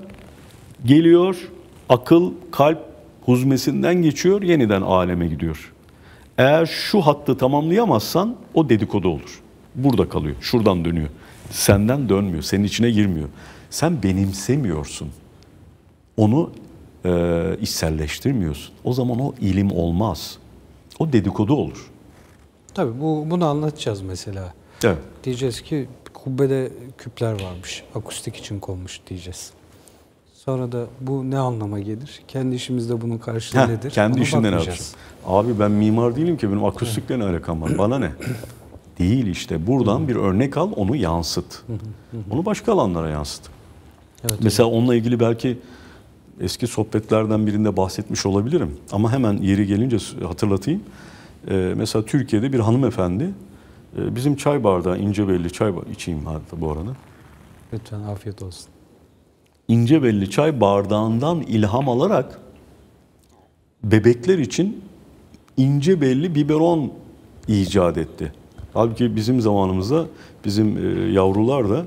geliyor, akıl, kalp huzmesinden geçiyor, yeniden aleme gidiyor. Eğer şu hattı tamamlayamazsan o dedikodu olur. Burada kalıyor, şuradan dönüyor. Senden dönmüyor, senin içine girmiyor. Sen benimsemiyorsun. Onu e, içselleştirmiyorsun. O zaman o ilim olmaz. O dedikodu olur. Tabii bu, bunu anlatacağız mesela. Evet. Diyeceğiz ki kubbede küpler varmış. Akustik için konmuş diyeceğiz. Sonra da bu ne anlama gelir? Kendi işimizde bunun karşılığı Heh, nedir? Kendi Ona işinden bakacağız. Abi ben mimar değilim ki benim akustikle ne alakam var? Bana ne? Değil işte. Buradan bir örnek al onu yansıt. onu başka alanlara yansıt. Evet, Mesela evet. onunla ilgili belki eski sohbetlerden birinde bahsetmiş olabilirim. Ama hemen yeri gelince hatırlatayım. Ee, mesela Türkiye'de bir hanımefendi e, bizim çay bardağı ince belli çay içeyim hatta bu arada. Lütfen afiyet olsun ince belli çay bardağından ilham alarak bebekler için ince belli biberon icat etti. Halbuki bizim zamanımızda bizim e, yavrular da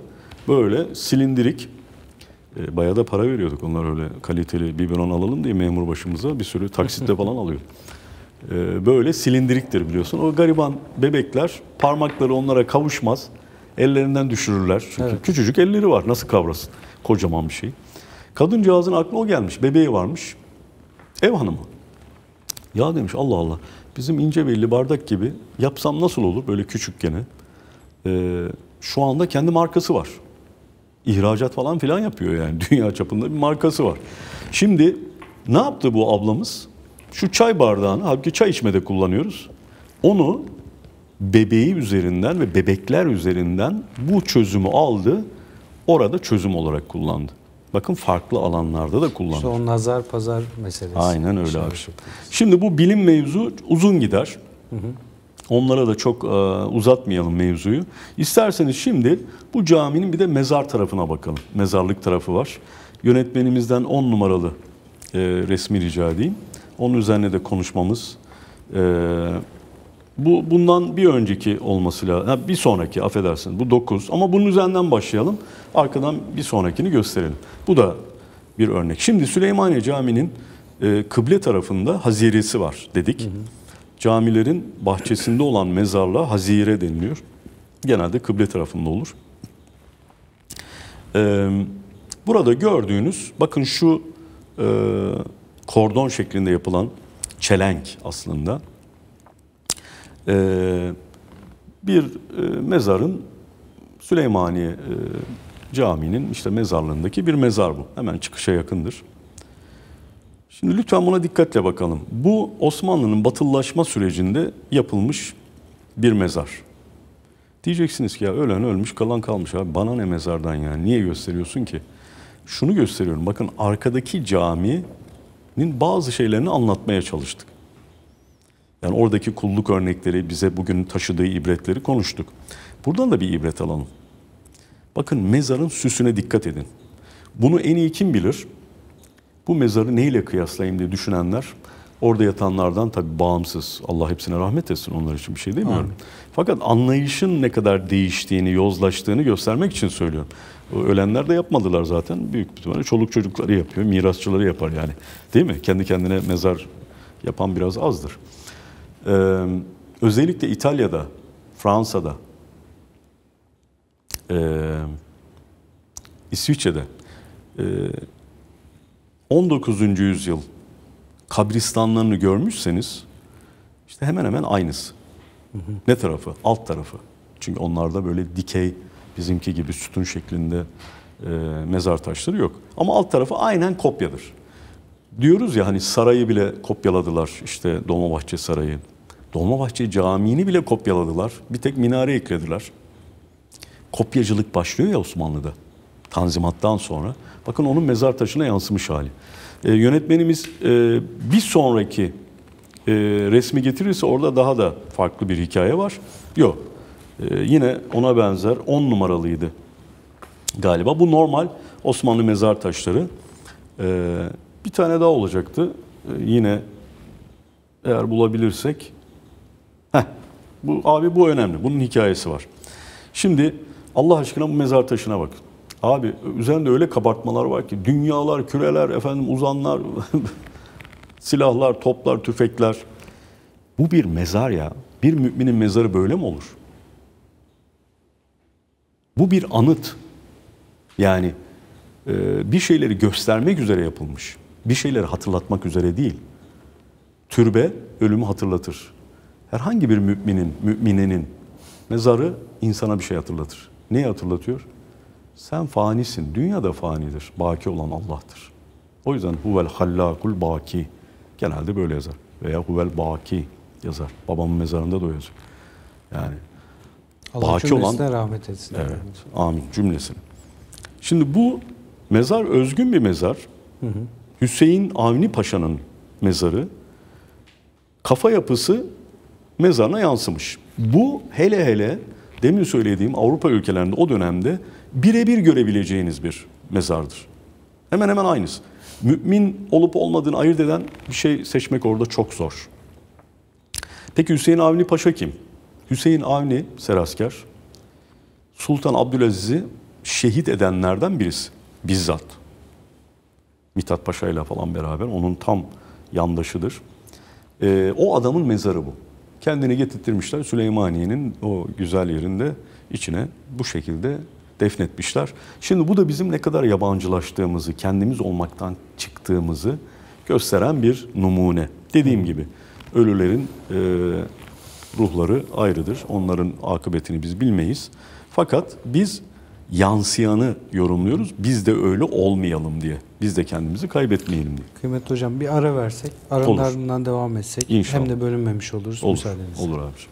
böyle silindirik e, bayağı da para veriyorduk. Onlar öyle kaliteli biberon alalım diye memur başımıza bir sürü taksitle <laughs> falan alıyor. E, böyle silindiriktir biliyorsun. O gariban bebekler parmakları onlara kavuşmaz. Ellerinden düşürürler. Çünkü evet. küçücük elleri var. Nasıl kavrasın? Kocaman bir şey. Kadıncağızın aklına o gelmiş. Bebeği varmış. Ev hanımı. Ya demiş Allah Allah. Bizim ince belli bardak gibi yapsam nasıl olur böyle küçük gene. Ee, şu anda kendi markası var. İhracat falan filan yapıyor yani. <laughs> Dünya çapında bir markası var. Şimdi ne yaptı bu ablamız? Şu çay bardağını, halbuki çay içmede kullanıyoruz. Onu bebeği üzerinden ve bebekler üzerinden bu çözümü aldı orada çözüm olarak kullandı. Bakın farklı alanlarda da kullanılır. İşte o nazar pazar meselesi. Aynen öyle abi. Şimdi bu bilim mevzu uzun gider. Hı hı. Onlara da çok e, uzatmayalım mevzuyu. İsterseniz şimdi bu caminin bir de mezar tarafına bakalım. Mezarlık tarafı var. Yönetmenimizden 10 numaralı e, resmi rica edeyim. Onun üzerine de konuşmamız e, bu bundan bir önceki olması lazım. Ha, bir sonraki affedersin. Bu 9 ama bunun üzerinden başlayalım. Arkadan bir sonrakini gösterelim. Bu da bir örnek. Şimdi Süleymaniye Camii'nin e, kıble tarafında haziresi var dedik. Hı hı. Camilerin bahçesinde olan mezarla hazire deniliyor. Genelde kıble tarafında olur. E, burada gördüğünüz bakın şu e, kordon şeklinde yapılan çelenk aslında e, bir e, mezarın Süleymaniye e, caminin işte mezarlığındaki bir mezar bu. Hemen çıkışa yakındır. Şimdi lütfen buna dikkatle bakalım. Bu Osmanlı'nın batıllaşma sürecinde yapılmış bir mezar. Diyeceksiniz ki ya ölen ölmüş kalan kalmış abi bana ne mezardan yani niye gösteriyorsun ki? Şunu gösteriyorum bakın arkadaki caminin bazı şeylerini anlatmaya çalıştık. Yani oradaki kulluk örnekleri bize bugün taşıdığı ibretleri konuştuk. Buradan da bir ibret alalım. Bakın mezarın süsüne dikkat edin. Bunu en iyi kim bilir? Bu mezarı neyle kıyaslayayım diye düşünenler orada yatanlardan tabi bağımsız. Allah hepsine rahmet etsin onlar için bir şey demiyorum. Fakat anlayışın ne kadar değiştiğini, yozlaştığını göstermek için söylüyorum. Ölenler de yapmadılar zaten. Büyük ihtimalle çoluk çocukları yapıyor, mirasçıları yapar yani. Değil mi? Kendi kendine mezar yapan biraz azdır. Ee, özellikle İtalya'da, Fransa'da, e, İsviçre'de e, 19. yüzyıl kabristanlarını görmüşseniz işte hemen hemen aynısı. Hı hı. Ne tarafı? Alt tarafı. Çünkü onlarda böyle dikey bizimki gibi sütun şeklinde e, mezar taşları yok. Ama alt tarafı aynen kopyadır. Diyoruz ya hani sarayı bile kopyaladılar işte Dolmabahçe Sarayı, Dolmabahçe Camii'ni bile kopyaladılar. Bir tek minare eklediler. Kopyacılık başlıyor ya Osmanlı'da. Tanzimattan sonra. Bakın onun mezar taşına yansımış hali. E, yönetmenimiz e, bir sonraki e, resmi getirirse orada daha da farklı bir hikaye var. Yok. E, yine ona benzer 10 numaralıydı galiba. Bu normal Osmanlı mezar taşları. E, bir tane daha olacaktı. E, yine eğer bulabilirsek bu abi bu önemli. Bunun hikayesi var. Şimdi Allah aşkına bu mezar taşına bak. Abi üzerinde öyle kabartmalar var ki dünyalar, küreler, efendim uzanlar, <laughs> silahlar, toplar, tüfekler. Bu bir mezar ya. Bir müminin mezarı böyle mi olur? Bu bir anıt. Yani e, bir şeyleri göstermek üzere yapılmış. Bir şeyleri hatırlatmak üzere değil. Türbe ölümü hatırlatır. Herhangi bir müminin, müminenin mezarı insana bir şey hatırlatır. Neyi hatırlatıyor? Sen fanisin. Dünya da fanidir. Baki olan Allah'tır. O yüzden huvel hallakul baki. Genelde böyle yazar. Veya huvel baki yazar. Babamın mezarında da o yazıyor. Yani Allah baki olan rahmet etsin. Evet. Amin cümlesini. Şimdi bu mezar özgün bir mezar. Hı hı. Hüseyin Avni Paşa'nın mezarı. Kafa yapısı mezarına yansımış. Bu hele hele demin söylediğim Avrupa ülkelerinde o dönemde birebir görebileceğiniz bir mezardır. Hemen hemen aynısı. Mümin olup olmadığını ayırt eden bir şey seçmek orada çok zor. Peki Hüseyin Avni Paşa kim? Hüseyin Avni Serasker, Sultan Abdülaziz'i şehit edenlerden birisi bizzat. Mithat Paşa ile falan beraber onun tam yandaşıdır. Ee, o adamın mezarı bu. Kendini getirtmişler Süleymaniye'nin o güzel yerinde içine bu şekilde defnetmişler. Şimdi bu da bizim ne kadar yabancılaştığımızı, kendimiz olmaktan çıktığımızı gösteren bir numune. Dediğim gibi ölülerin e, ruhları ayrıdır. Onların akıbetini biz bilmeyiz. Fakat biz yansıyanı yorumluyoruz. Biz de öyle olmayalım diye. Biz de kendimizi kaybetmeyelim diye. Kıymetli hocam bir ara versek, aranın ardından devam etsek İnşallah. hem de bölünmemiş oluruz Olur. müsaadenizle. Olur abiciğim.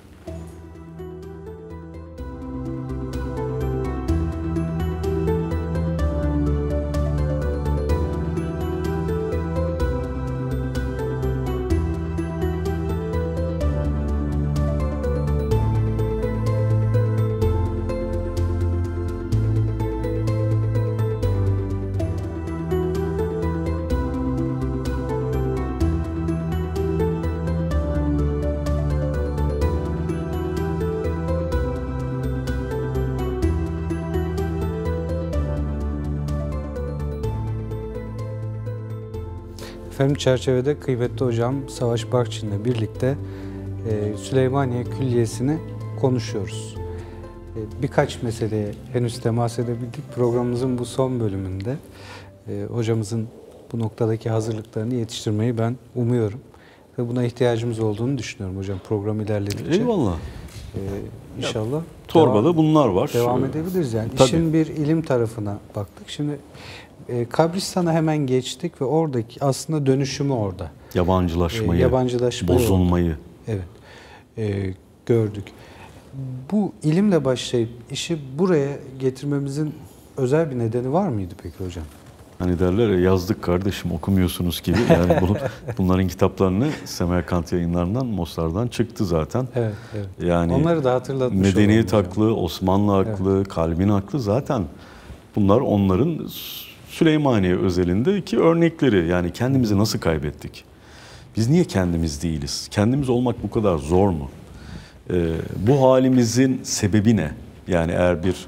Efendim çerçevede kıymetli hocam Savaş Barçin'le birlikte e, Süleymaniye Külliyesi'ni konuşuyoruz. E, birkaç meseleye henüz temas edebildik. Programımızın bu son bölümünde e, hocamızın bu noktadaki hazırlıklarını yetiştirmeyi ben umuyorum. Ve buna ihtiyacımız olduğunu düşünüyorum hocam program ilerledikçe. Eyvallah. Ee, inşallah. Ya, torbada devam, bunlar var. Devam edebiliriz yani. Tabii. İşin bir ilim tarafına baktık. Şimdi e, kabristan'a hemen geçtik ve oradaki aslında dönüşümü orada. Yabancılaşmayı, e, yabancılaşmayı bozulmayı. Evet, e, gördük. Bu ilimle başlayıp işi buraya getirmemizin özel bir nedeni var mıydı peki hocam? Hani derler ya yazdık kardeşim okumuyorsunuz gibi. Yani bunun, <laughs> bunların kitaplarını Semerkant yayınlarından, Moslar'dan çıktı zaten. Evet, evet. Yani Onları da hatırlatmış Medeniyet haklı, Osmanlı haklı, evet. kalbin haklı zaten bunlar onların Süleymaniye özelindeki örnekleri yani kendimizi nasıl kaybettik? Biz niye kendimiz değiliz? Kendimiz olmak bu kadar zor mu? Ee, bu halimizin sebebi ne? Yani eğer bir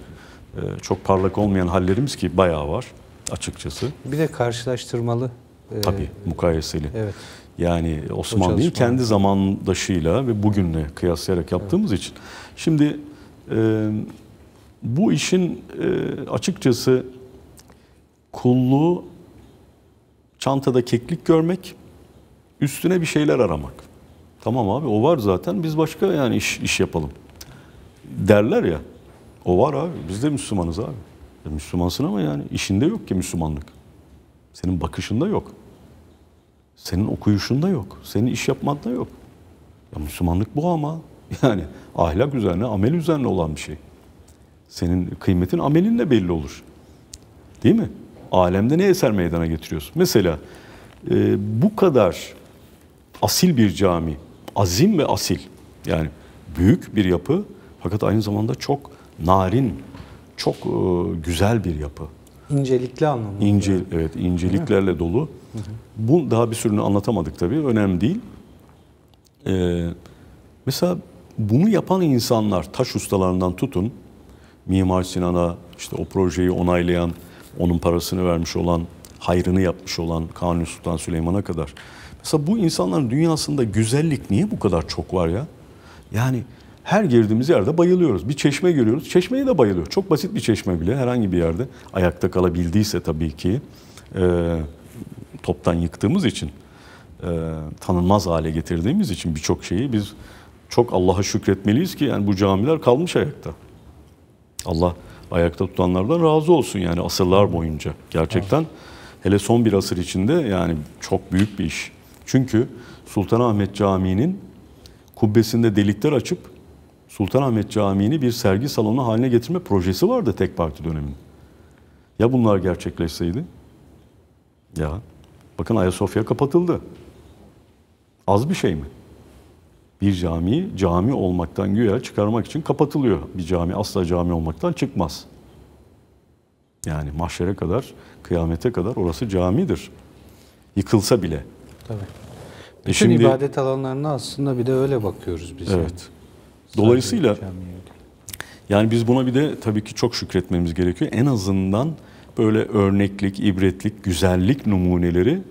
e, çok parlak olmayan hallerimiz ki bayağı var açıkçası. Bir de karşılaştırmalı. E, Tabii mukayeseli. Evet. Yani Osmanlı'yı kendi zamandaşıyla ve bugünle kıyaslayarak yaptığımız evet. için. Şimdi e, bu işin e, açıkçası kulluğu çantada keklik görmek, üstüne bir şeyler aramak. Tamam abi o var zaten biz başka yani iş, iş yapalım. Derler ya. O var abi. Biz de Müslümanız abi. E Müslümansın ama yani işinde yok ki Müslümanlık. Senin bakışında yok. Senin okuyuşunda yok. Senin iş yapmanda yok. Ya Müslümanlık bu ama. <laughs> Yani ahlak üzerine, amel üzerine olan bir şey. Senin kıymetin amelinle belli olur. Değil mi? alemde ne eser meydana getiriyorsun? Mesela e, bu kadar asil bir cami, azim ve asil yani büyük bir yapı fakat aynı zamanda çok narin, çok e, güzel bir yapı. İncelikli anlamında. İnce, Evet, inceliklerle dolu. Bu daha bir sürünü anlatamadık tabii, önemli değil. Ee, mesela bunu yapan insanlar, taş ustalarından tutun, Mimar Sinan'a, işte o projeyi onaylayan onun parasını vermiş olan, hayrını yapmış olan Kanuni Sultan Süleyman'a kadar. Mesela bu insanların dünyasında güzellik niye bu kadar çok var ya? Yani her girdiğimiz yerde bayılıyoruz. Bir çeşme görüyoruz. Çeşmeye de bayılıyor. Çok basit bir çeşme bile herhangi bir yerde. Ayakta kalabildiyse tabii ki e, toptan yıktığımız için, e, tanınmaz hale getirdiğimiz için birçok şeyi biz çok Allah'a şükretmeliyiz ki yani bu camiler kalmış ayakta. Allah ayakta tutanlardan razı olsun yani asırlar boyunca. Gerçekten evet. hele son bir asır içinde yani çok büyük bir iş. Çünkü Sultanahmet Camii'nin kubbesinde delikler açıp Sultanahmet Camii'ni bir sergi salonu haline getirme projesi vardı tek parti döneminde. Ya bunlar gerçekleşseydi? Ya bakın Ayasofya kapatıldı. Az bir şey mi? bir cami cami olmaktan güya çıkarmak için kapatılıyor. Bir cami asla cami olmaktan çıkmaz. Yani mahşere kadar, kıyamete kadar orası camidir. Yıkılsa bile. Tabii. E Bütün e şimdi, ibadet alanlarına aslında bir de öyle bakıyoruz biz. Evet. Yani. Dolayısıyla yani biz buna bir de tabii ki çok şükretmemiz gerekiyor. En azından böyle örneklik, ibretlik, güzellik numuneleri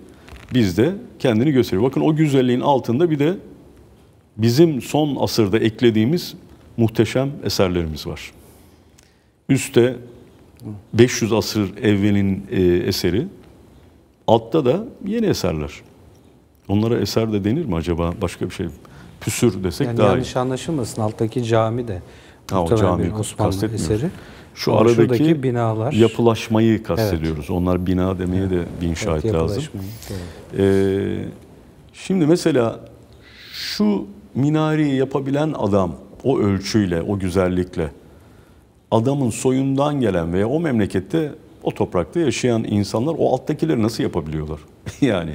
bizde kendini gösteriyor. Bakın o güzelliğin altında bir de bizim son asırda eklediğimiz muhteşem eserlerimiz var. Üste 500 asır evvelin e, eseri, altta da yeni eserler. Onlara eser de denir mi acaba? Başka bir şey püsür desek yani daha yanlış iyi. anlaşılmasın. Alttaki cami de o cami Osmanlı eseri. Şu Ama aradaki binalar yapılaşmayı kastediyoruz. Evet. Onlar bina demeye evet. de bir inşaat evet, lazım. Evet. Ee, şimdi mesela şu minareyi yapabilen adam o ölçüyle, o güzellikle adamın soyundan gelen veya o memlekette o toprakta yaşayan insanlar o alttakileri nasıl yapabiliyorlar? <laughs> yani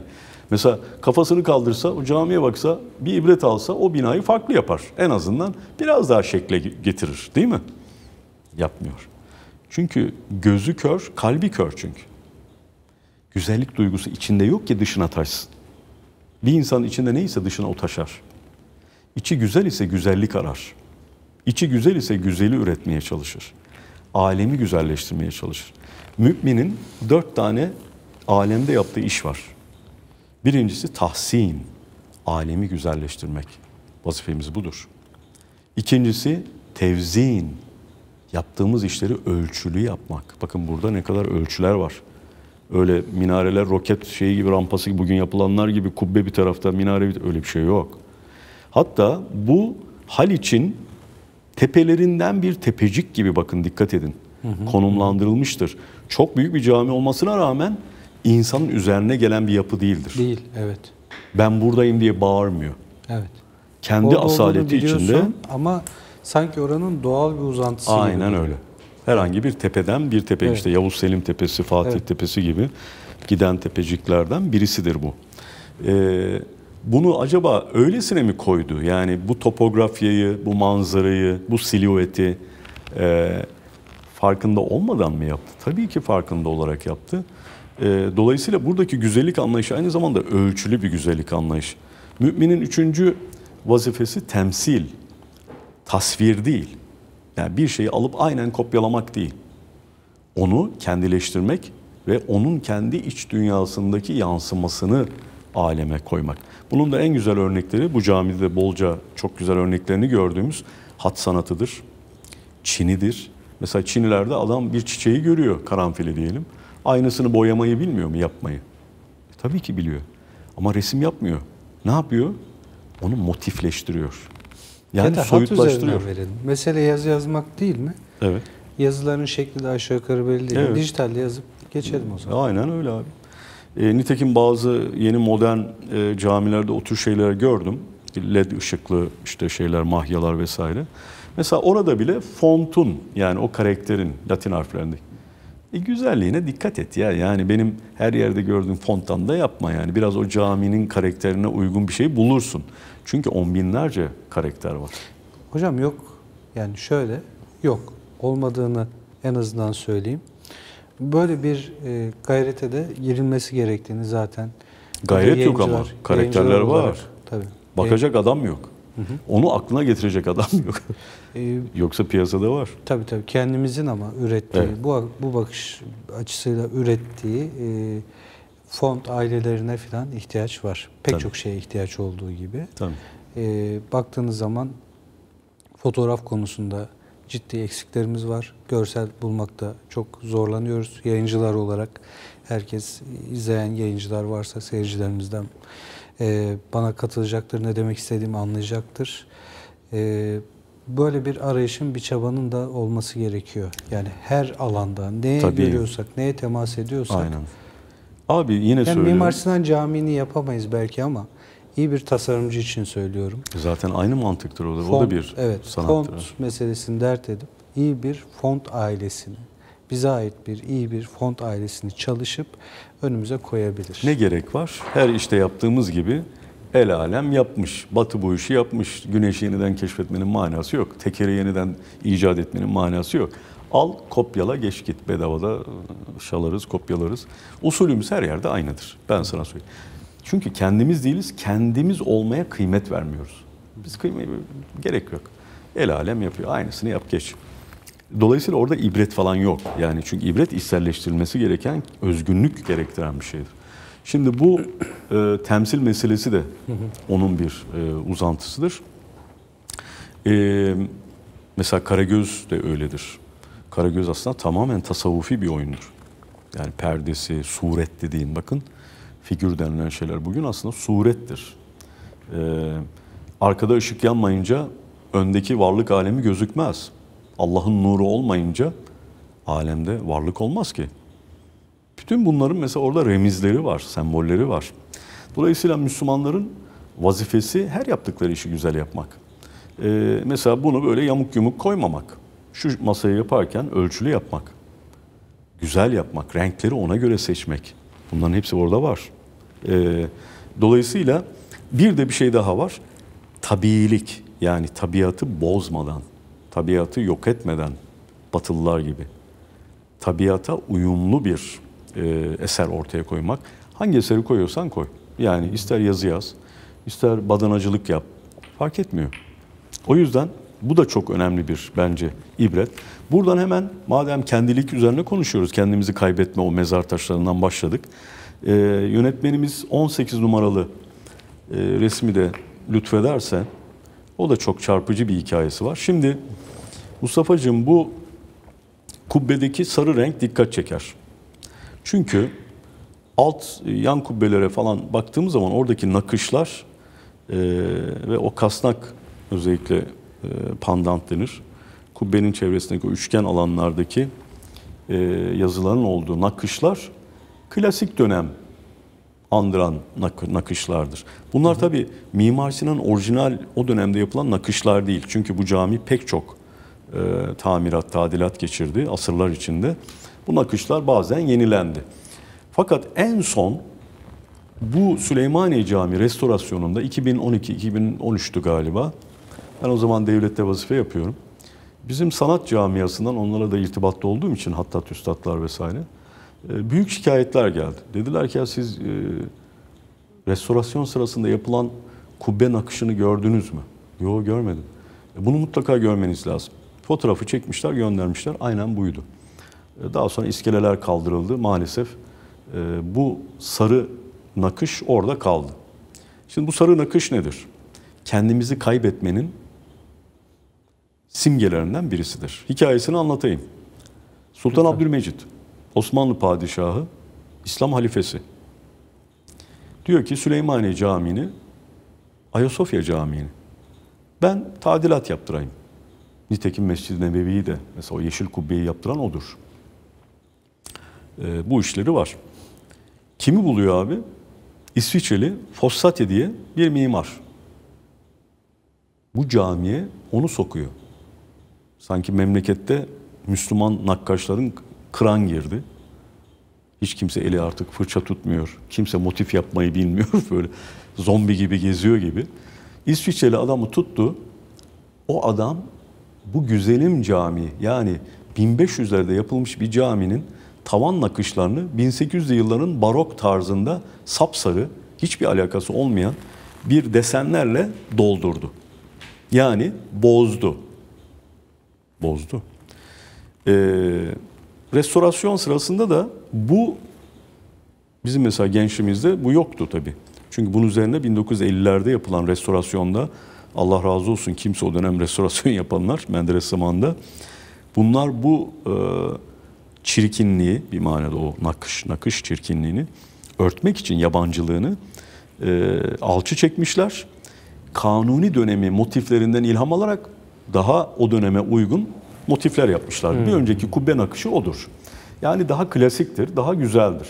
mesela kafasını kaldırsa, o camiye baksa, bir ibret alsa o binayı farklı yapar. En azından biraz daha şekle getirir değil mi? Yapmıyor. Çünkü gözü kör, kalbi kör çünkü. Güzellik duygusu içinde yok ki dışına taşsın. Bir insan içinde neyse dışına o taşar. İçi güzel ise güzellik arar. İçi güzel ise güzeli üretmeye çalışır. Alemi güzelleştirmeye çalışır. Müminin dört tane alemde yaptığı iş var. Birincisi tahsin, alemi güzelleştirmek. Vazifemiz budur. İkincisi tevzin, yaptığımız işleri ölçülü yapmak. Bakın burada ne kadar ölçüler var. Öyle minareler, roket şeyi gibi rampası gibi bugün yapılanlar gibi kubbe bir tarafta minare bir öyle bir şey yok. Hatta bu Haliç'in tepelerinden bir tepecik gibi bakın dikkat edin. Hı hı. Konumlandırılmıştır. Çok büyük bir cami olmasına rağmen insanın üzerine gelen bir yapı değildir. Değil, evet. Ben buradayım diye bağırmıyor. Evet. Kendi Orada asaleti içinde. Ama sanki oranın doğal bir uzantısı Aynen gibi. öyle. Herhangi bir tepeden bir tepe evet. işte Yavuz Selim Tepesi, Fatih evet. Tepesi gibi giden tepeciklerden birisidir bu. Ee, bunu acaba öylesine mi koydu? Yani bu topografyayı, bu manzarayı, bu silüeti e, farkında olmadan mı yaptı? Tabii ki farkında olarak yaptı. E, dolayısıyla buradaki güzellik anlayışı aynı zamanda ölçülü bir güzellik anlayışı. Müminin üçüncü vazifesi temsil, tasvir değil. Yani bir şeyi alıp aynen kopyalamak değil. Onu kendileştirmek ve onun kendi iç dünyasındaki yansımasını aleme koymak. Bunun da en güzel örnekleri bu camide bolca çok güzel örneklerini gördüğümüz hat sanatıdır. Çinidir. Mesela Çinilerde adam bir çiçeği görüyor karanfili diyelim. Aynısını boyamayı bilmiyor mu yapmayı? E, tabii ki biliyor. Ama resim yapmıyor. Ne yapıyor? Onu motifleştiriyor. Yani ya soyutlaştırıyor. Verelim. Mesele yazı yazmak değil mi? Evet. Yazıların şekli de aşağı yukarı belli değil. Evet. Dijitalde yazıp geçelim o zaman. Aynen öyle abi. E, nitekim bazı yeni modern e, camilerde o tür şeyler gördüm. LED ışıklı işte şeyler, mahyalar vesaire. Mesela orada bile fontun yani o karakterin Latin harflerindeki e, güzelliğine dikkat et ya. Yani benim her yerde gördüğüm fonttan da yapma yani. Biraz o caminin karakterine uygun bir şey bulursun. Çünkü on binlerce karakter var. Hocam yok. Yani şöyle yok. Olmadığını en azından söyleyeyim böyle bir e, gayrete de girilmesi gerektiğini zaten. Gayret yok ama karakterler var. Olarak, tabii. Bakacak e, adam yok. Hı hı. Onu aklına getirecek adam yok. <laughs> E, Yoksa piyasada var. Tabii tabii kendimizin ama ürettiği, evet. bu bu bakış açısıyla ürettiği e, font ailelerine falan ihtiyaç var. Pek tabii. çok şeye ihtiyaç olduğu gibi. Tabii. E, baktığınız zaman fotoğraf konusunda ciddi eksiklerimiz var. Görsel bulmakta çok zorlanıyoruz. Yayıncılar olarak herkes izleyen yayıncılar varsa seyircilerimizden e, bana katılacaktır. Ne demek istediğimi anlayacaktır. E, böyle bir arayışın, bir çabanın da olması gerekiyor. Yani her alanda neye Tabii. görüyorsak, neye temas ediyorsak. Aynen. Abi yine yani söylüyorum. Mimar Sinan Camii'ni yapamayız belki ama iyi bir tasarımcı için söylüyorum. Zaten aynı mantıktır olur. da, font, o da bir evet, sanattır. Font meselesini dert edip iyi bir font ailesini, bize ait bir iyi bir font ailesini çalışıp önümüze koyabilir. Ne gerek var? Her işte yaptığımız gibi el alem yapmış. Batı bu işi yapmış. Güneşi yeniden keşfetmenin manası yok. Tekeri yeniden icat etmenin manası yok. Al, kopyala, geç git. Bedavada ıı, şalarız, kopyalarız. Usulümüz her yerde aynıdır. Ben sana söyleyeyim. Çünkü kendimiz değiliz, kendimiz olmaya kıymet vermiyoruz. Biz kıymet gerek yok. El alem yapıyor, aynısını yap geç. Dolayısıyla orada ibret falan yok. Yani çünkü ibret içselleştirilmesi gereken, özgünlük gerektiren bir şeydir. Şimdi bu e, temsil meselesi de onun bir e, uzantısıdır. E, mesela Karagöz de öyledir. Karagöz aslında tamamen tasavvufi bir oyundur. Yani perdesi, suret dediğin bakın figür denilen şeyler bugün aslında surettir. Ee, arkada ışık yanmayınca öndeki varlık alemi gözükmez. Allah'ın nuru olmayınca alemde varlık olmaz ki. Bütün bunların mesela orada remizleri var, sembolleri var. Dolayısıyla Müslümanların vazifesi her yaptıkları işi güzel yapmak. Ee, mesela bunu böyle yamuk yumuk koymamak. Şu masayı yaparken ölçülü yapmak. Güzel yapmak, renkleri ona göre seçmek. Bunların hepsi orada var. E, dolayısıyla bir de bir şey daha var. Tabiilik yani tabiatı bozmadan, tabiatı yok etmeden batılılar gibi tabiata uyumlu bir e, eser ortaya koymak. Hangi eseri koyuyorsan koy. Yani ister yazı yaz, ister badanacılık yap. Fark etmiyor. O yüzden bu da çok önemli bir bence ibret. Buradan hemen madem kendilik üzerine konuşuyoruz, kendimizi kaybetme o mezar taşlarından başladık. E, yönetmenimiz 18 numaralı e, resmi de lütfederse o da çok çarpıcı bir hikayesi var. Şimdi Mustafa'cığım bu kubbedeki sarı renk dikkat çeker. Çünkü alt e, yan kubbelere falan baktığımız zaman oradaki nakışlar e, ve o kasnak özellikle e, pandant denir. Kubbenin çevresindeki o üçgen alanlardaki e, yazıların olduğu nakışlar klasik dönem andıran nakışlardır. Bunlar tabi Mimar Sinan orijinal o dönemde yapılan nakışlar değil. Çünkü bu cami pek çok e, tamirat, tadilat geçirdi asırlar içinde. Bu nakışlar bazen yenilendi. Fakat en son bu Süleymaniye cami restorasyonunda 2012-2013'tü galiba. Ben o zaman devlette vazife yapıyorum. Bizim sanat camiasından onlara da irtibatlı olduğum için Hattat Üstadlar vesaire. E, büyük şikayetler geldi. Dediler ki ya siz e, restorasyon sırasında yapılan kubbe nakışını gördünüz mü? Yok görmedim. E, bunu mutlaka görmeniz lazım. Fotoğrafı çekmişler göndermişler aynen buydu. E, daha sonra iskeleler kaldırıldı maalesef. E, bu sarı nakış orada kaldı. Şimdi bu sarı nakış nedir? Kendimizi kaybetmenin simgelerinden birisidir. Hikayesini anlatayım. Sultan Lütfen. Abdülmecit Osmanlı padişahı, İslam halifesi. Diyor ki Süleymaniye Camii'ni, Ayasofya Camii'ni ben tadilat yaptırayım. Nitekim Mescid-i Nebevi'yi de mesela o Yeşil Kubbe'yi yaptıran odur. E, bu işleri var. Kimi buluyor abi? İsviçreli Fossati diye bir mimar. Bu camiye onu sokuyor. Sanki memlekette Müslüman nakkaşların Kran girdi. Hiç kimse eli artık fırça tutmuyor. Kimse motif yapmayı bilmiyor <laughs> böyle zombi gibi geziyor gibi. İsviçreli adamı tuttu. O adam bu güzelim cami yani 1500'lerde yapılmış bir caminin tavan nakışlarını 1800'lü yılların barok tarzında sapsarı, hiçbir alakası olmayan bir desenlerle doldurdu. Yani bozdu. Bozdu. Ee, Restorasyon sırasında da bu bizim mesela gençliğimizde bu yoktu tabii. Çünkü bunun üzerine 1950'lerde yapılan restorasyonda Allah razı olsun kimse o dönem <laughs> restorasyon yapanlar Menderes zamanında bunlar bu e, çirkinliği bir manada o nakış nakış çirkinliğini örtmek için yabancılığını e, alçı çekmişler. Kanuni dönemi motiflerinden ilham alarak daha o döneme uygun motifler yapmışlar. Hmm. Bir önceki kubbe nakışı odur. Yani daha klasiktir, daha güzeldir.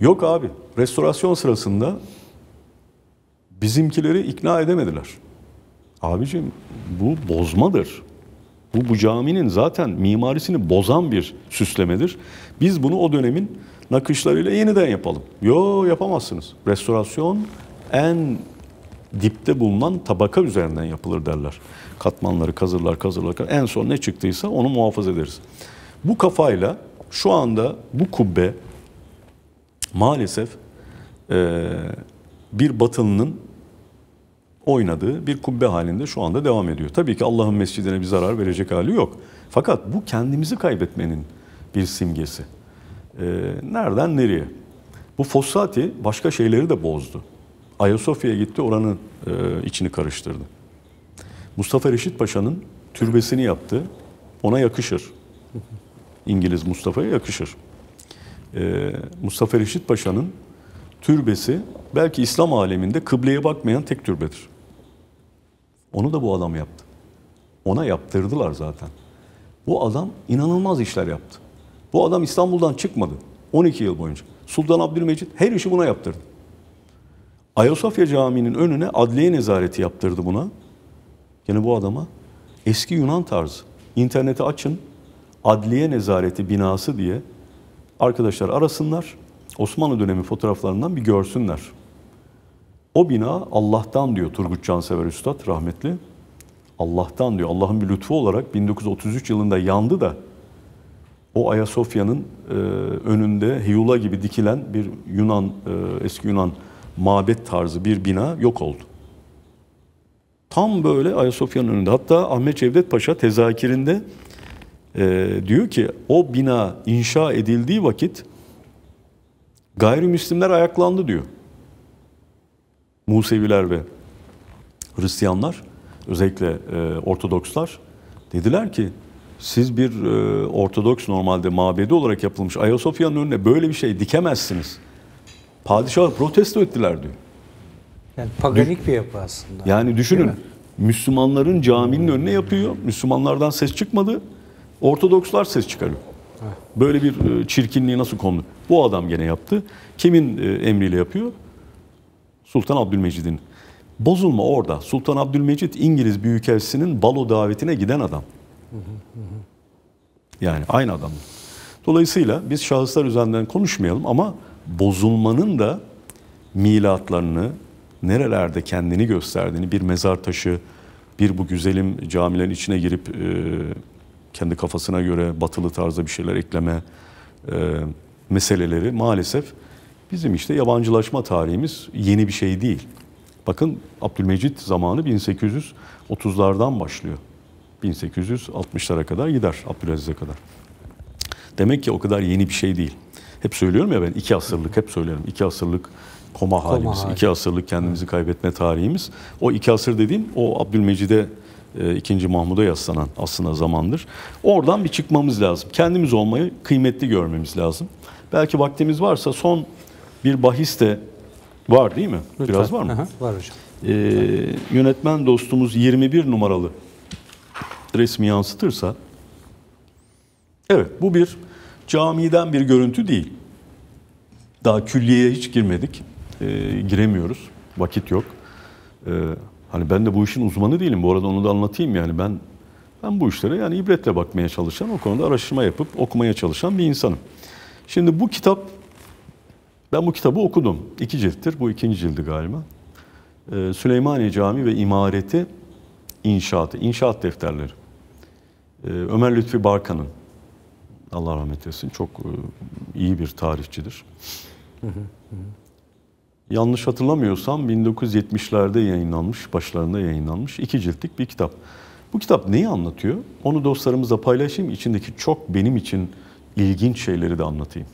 Yok abi, restorasyon sırasında bizimkileri ikna edemediler. Abicim bu bozmadır. Bu, bu caminin zaten mimarisini bozan bir süslemedir. Biz bunu o dönemin nakışlarıyla yeniden yapalım. Yo yapamazsınız. Restorasyon en dipte bulunan tabaka üzerinden yapılır derler. Katmanları kazırlar, kazırlar. En son ne çıktıysa onu muhafaza ederiz. Bu kafayla şu anda bu kubbe maalesef e, bir batılının oynadığı bir kubbe halinde şu anda devam ediyor. Tabii ki Allah'ın mescidine bir zarar verecek hali yok. Fakat bu kendimizi kaybetmenin bir simgesi. E, nereden nereye? Bu Fossati başka şeyleri de bozdu. Ayasofya'ya gitti oranın e, içini karıştırdı. Mustafa Reşit Paşa'nın türbesini yaptı. Ona yakışır. İngiliz Mustafa'ya yakışır. Ee, Mustafa Reşit Paşa'nın türbesi belki İslam aleminde kıbleye bakmayan tek türbedir. Onu da bu adam yaptı. Ona yaptırdılar zaten. Bu adam inanılmaz işler yaptı. Bu adam İstanbul'dan çıkmadı 12 yıl boyunca. Sultan Abdülmecit her işi buna yaptırdı. Ayasofya Camii'nin önüne adliye nezareti yaptırdı buna. Yani bu adama eski Yunan tarzı. İnterneti açın, adliye nezareti binası diye arkadaşlar arasınlar. Osmanlı dönemi fotoğraflarından bir görsünler. O bina Allah'tan diyor Turgut Cansever Üstad rahmetli. Allah'tan diyor. Allah'ın bir lütfu olarak 1933 yılında yandı da o Ayasofya'nın e, önünde heyula gibi dikilen bir Yunan e, eski Yunan mabet tarzı bir bina yok oldu. Tam böyle Ayasofya'nın önünde. Hatta Ahmet Cevdet Paşa tezakirinde e, diyor ki o bina inşa edildiği vakit gayrimüslimler ayaklandı diyor. Museviler ve Hristiyanlar özellikle e, Ortodokslar dediler ki siz bir e, Ortodoks normalde mabedi olarak yapılmış Ayasofya'nın önüne böyle bir şey dikemezsiniz. Padişah protesto ettiler diyor. Yani paganik bir yapı aslında. Yani düşünün Müslümanların caminin önüne yapıyor. Müslümanlardan ses çıkmadı. Ortodokslar ses çıkarıyor. Böyle bir e, çirkinliği nasıl kondu? Bu adam gene yaptı. Kimin e, emriyle yapıyor? Sultan Abdülmecid'in. Bozulma orada. Sultan Abdülmecit İngiliz Büyükelçisi'nin balo davetine giden adam. Yani aynı adam. Dolayısıyla biz şahıslar üzerinden konuşmayalım ama bozulmanın da milatlarını, nerelerde kendini gösterdiğini bir mezar taşı, bir bu güzelim camilerin içine girip e, kendi kafasına göre batılı tarzda bir şeyler ekleme e, meseleleri maalesef bizim işte yabancılaşma tarihimiz yeni bir şey değil. Bakın Abdülmecit zamanı 1830'lardan başlıyor. 1860'lara kadar gider Abdülaziz'e kadar. Demek ki o kadar yeni bir şey değil. Hep söylüyorum ya ben iki asırlık hep söylerim. iki asırlık koma, koma halimiz. Hali. İki asırlık kendimizi kaybetme tarihimiz. O iki asır dediğim o Abdülmecid'e e, ikinci Mahmud'a yaslanan aslında zamandır. Oradan bir çıkmamız lazım. Kendimiz olmayı kıymetli görmemiz lazım. Belki vaktimiz varsa son bir bahis de var değil mi? Lütfen. Biraz var mı? Aha, var hocam. Ee, yönetmen dostumuz 21 numaralı resmi yansıtırsa evet bu bir camiden bir görüntü değil. Daha külliyeye hiç girmedik e, giremiyoruz. Vakit yok. E, hani ben de bu işin uzmanı değilim. Bu arada onu da anlatayım yani ben ben bu işlere yani ibretle bakmaya çalışan, o konuda araştırma yapıp okumaya çalışan bir insanım. Şimdi bu kitap, ben bu kitabı okudum. İki cilttir, bu ikinci cildi galiba. Ee, Süleymaniye Camii ve İmareti İnşaatı, İnşaat Defterleri. Ee, Ömer Lütfi Barkan'ın, Allah rahmet eylesin, çok e, iyi bir tarihçidir yanlış hatırlamıyorsam 1970'lerde yayınlanmış, başlarında yayınlanmış iki ciltlik bir kitap. Bu kitap neyi anlatıyor? Onu dostlarımızla paylaşayım. İçindeki çok benim için ilginç şeyleri de anlatayım.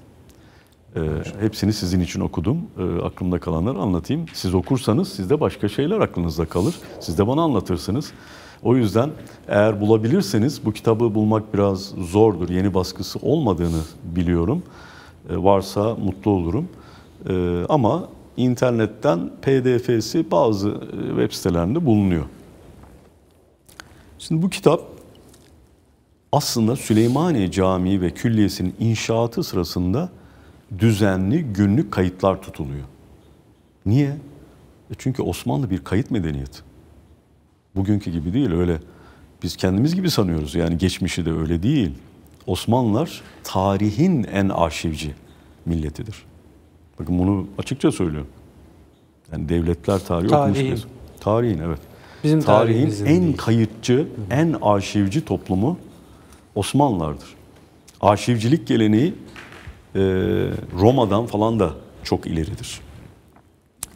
Ee, hepsini sizin için okudum. Ee, aklımda kalanları anlatayım. Siz okursanız sizde başka şeyler aklınızda kalır. Siz de bana anlatırsınız. O yüzden eğer bulabilirseniz bu kitabı bulmak biraz zordur. Yeni baskısı olmadığını biliyorum. Ee, varsa mutlu olurum. Ee, ama internetten PDF'si bazı e, web sitelerinde bulunuyor. Şimdi bu kitap aslında Süleymaniye Camii ve Külliyesi'nin inşaatı sırasında düzenli günlük kayıtlar tutuluyor. Niye? E çünkü Osmanlı bir kayıt medeniyeti. Bugünkü gibi değil öyle. Biz kendimiz gibi sanıyoruz yani geçmişi de öyle değil. Osmanlılar tarihin en arşivci milletidir. Bakın bunu açıkça söylüyorum. Yani devletler tarihi tarihin. okumuş bir. Tarihin evet. Bizim tarihin en değil. kayıtçı, Hı. en arşivci toplumu Osmanlılardır. Arşivcilik geleneği e, Roma'dan falan da çok ileridir.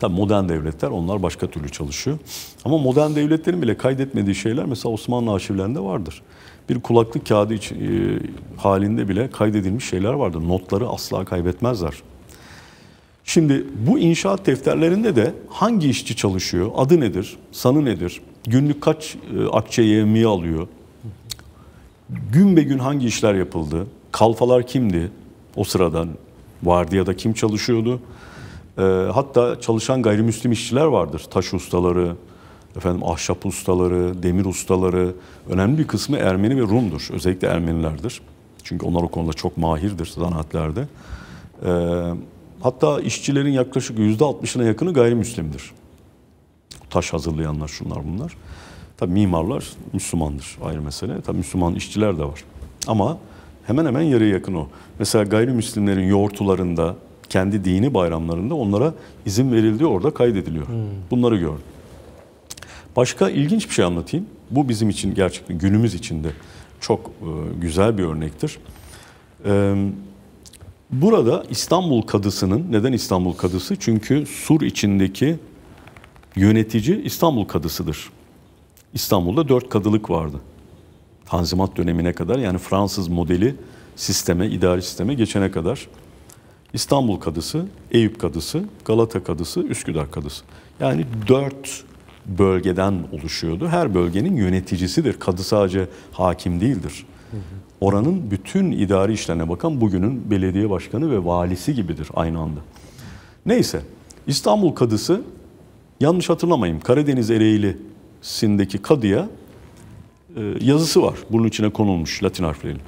Tabi modern devletler onlar başka türlü çalışıyor. Ama modern devletlerin bile kaydetmediği şeyler mesela Osmanlı arşivlerinde vardır. Bir kulaklık kağıdı için, e, halinde bile kaydedilmiş şeyler vardır. Notları asla kaybetmezler. Şimdi bu inşaat defterlerinde de hangi işçi çalışıyor, adı nedir, sanı nedir, günlük kaç e, akçe yevmiye alıyor, gün be gün hangi işler yapıldı, kalfalar kimdi o sıradan, vardiyada kim çalışıyordu, e, hatta çalışan gayrimüslim işçiler vardır, taş ustaları, efendim ahşap ustaları, demir ustaları, önemli bir kısmı Ermeni ve Rum'dur, özellikle Ermenilerdir. Çünkü onlar o konuda çok mahirdir zanaatlerde. Ee, Hatta işçilerin yaklaşık %60'ına yakını gayrimüslimdir. Taş hazırlayanlar şunlar bunlar. Tabi mimarlar Müslümandır ayrı mesele. Tabi Müslüman işçiler de var. Ama hemen hemen yarıya yakın o. Mesela gayrimüslimlerin yoğurtularında, kendi dini bayramlarında onlara izin verildiği orada kaydediliyor. Hmm. Bunları gördüm. Başka ilginç bir şey anlatayım. Bu bizim için gerçekten günümüz içinde de çok e, güzel bir örnektir. Ee, Burada İstanbul Kadısı'nın, neden İstanbul Kadısı? Çünkü Sur içindeki yönetici İstanbul Kadısı'dır. İstanbul'da dört kadılık vardı. Tanzimat dönemine kadar yani Fransız modeli sisteme, idari sisteme geçene kadar İstanbul Kadısı, Eyüp Kadısı, Galata Kadısı, Üsküdar Kadısı. Yani dört bölgeden oluşuyordu. Her bölgenin yöneticisidir. Kadı sadece hakim değildir. Hı hı oranın bütün idari işlerine bakan bugünün belediye başkanı ve valisi gibidir aynı anda. Neyse İstanbul kadısı yanlış hatırlamayayım Karadeniz Ereğli'sindeki kadıya e, yazısı var. Bunun içine konulmuş Latin harfleriyle.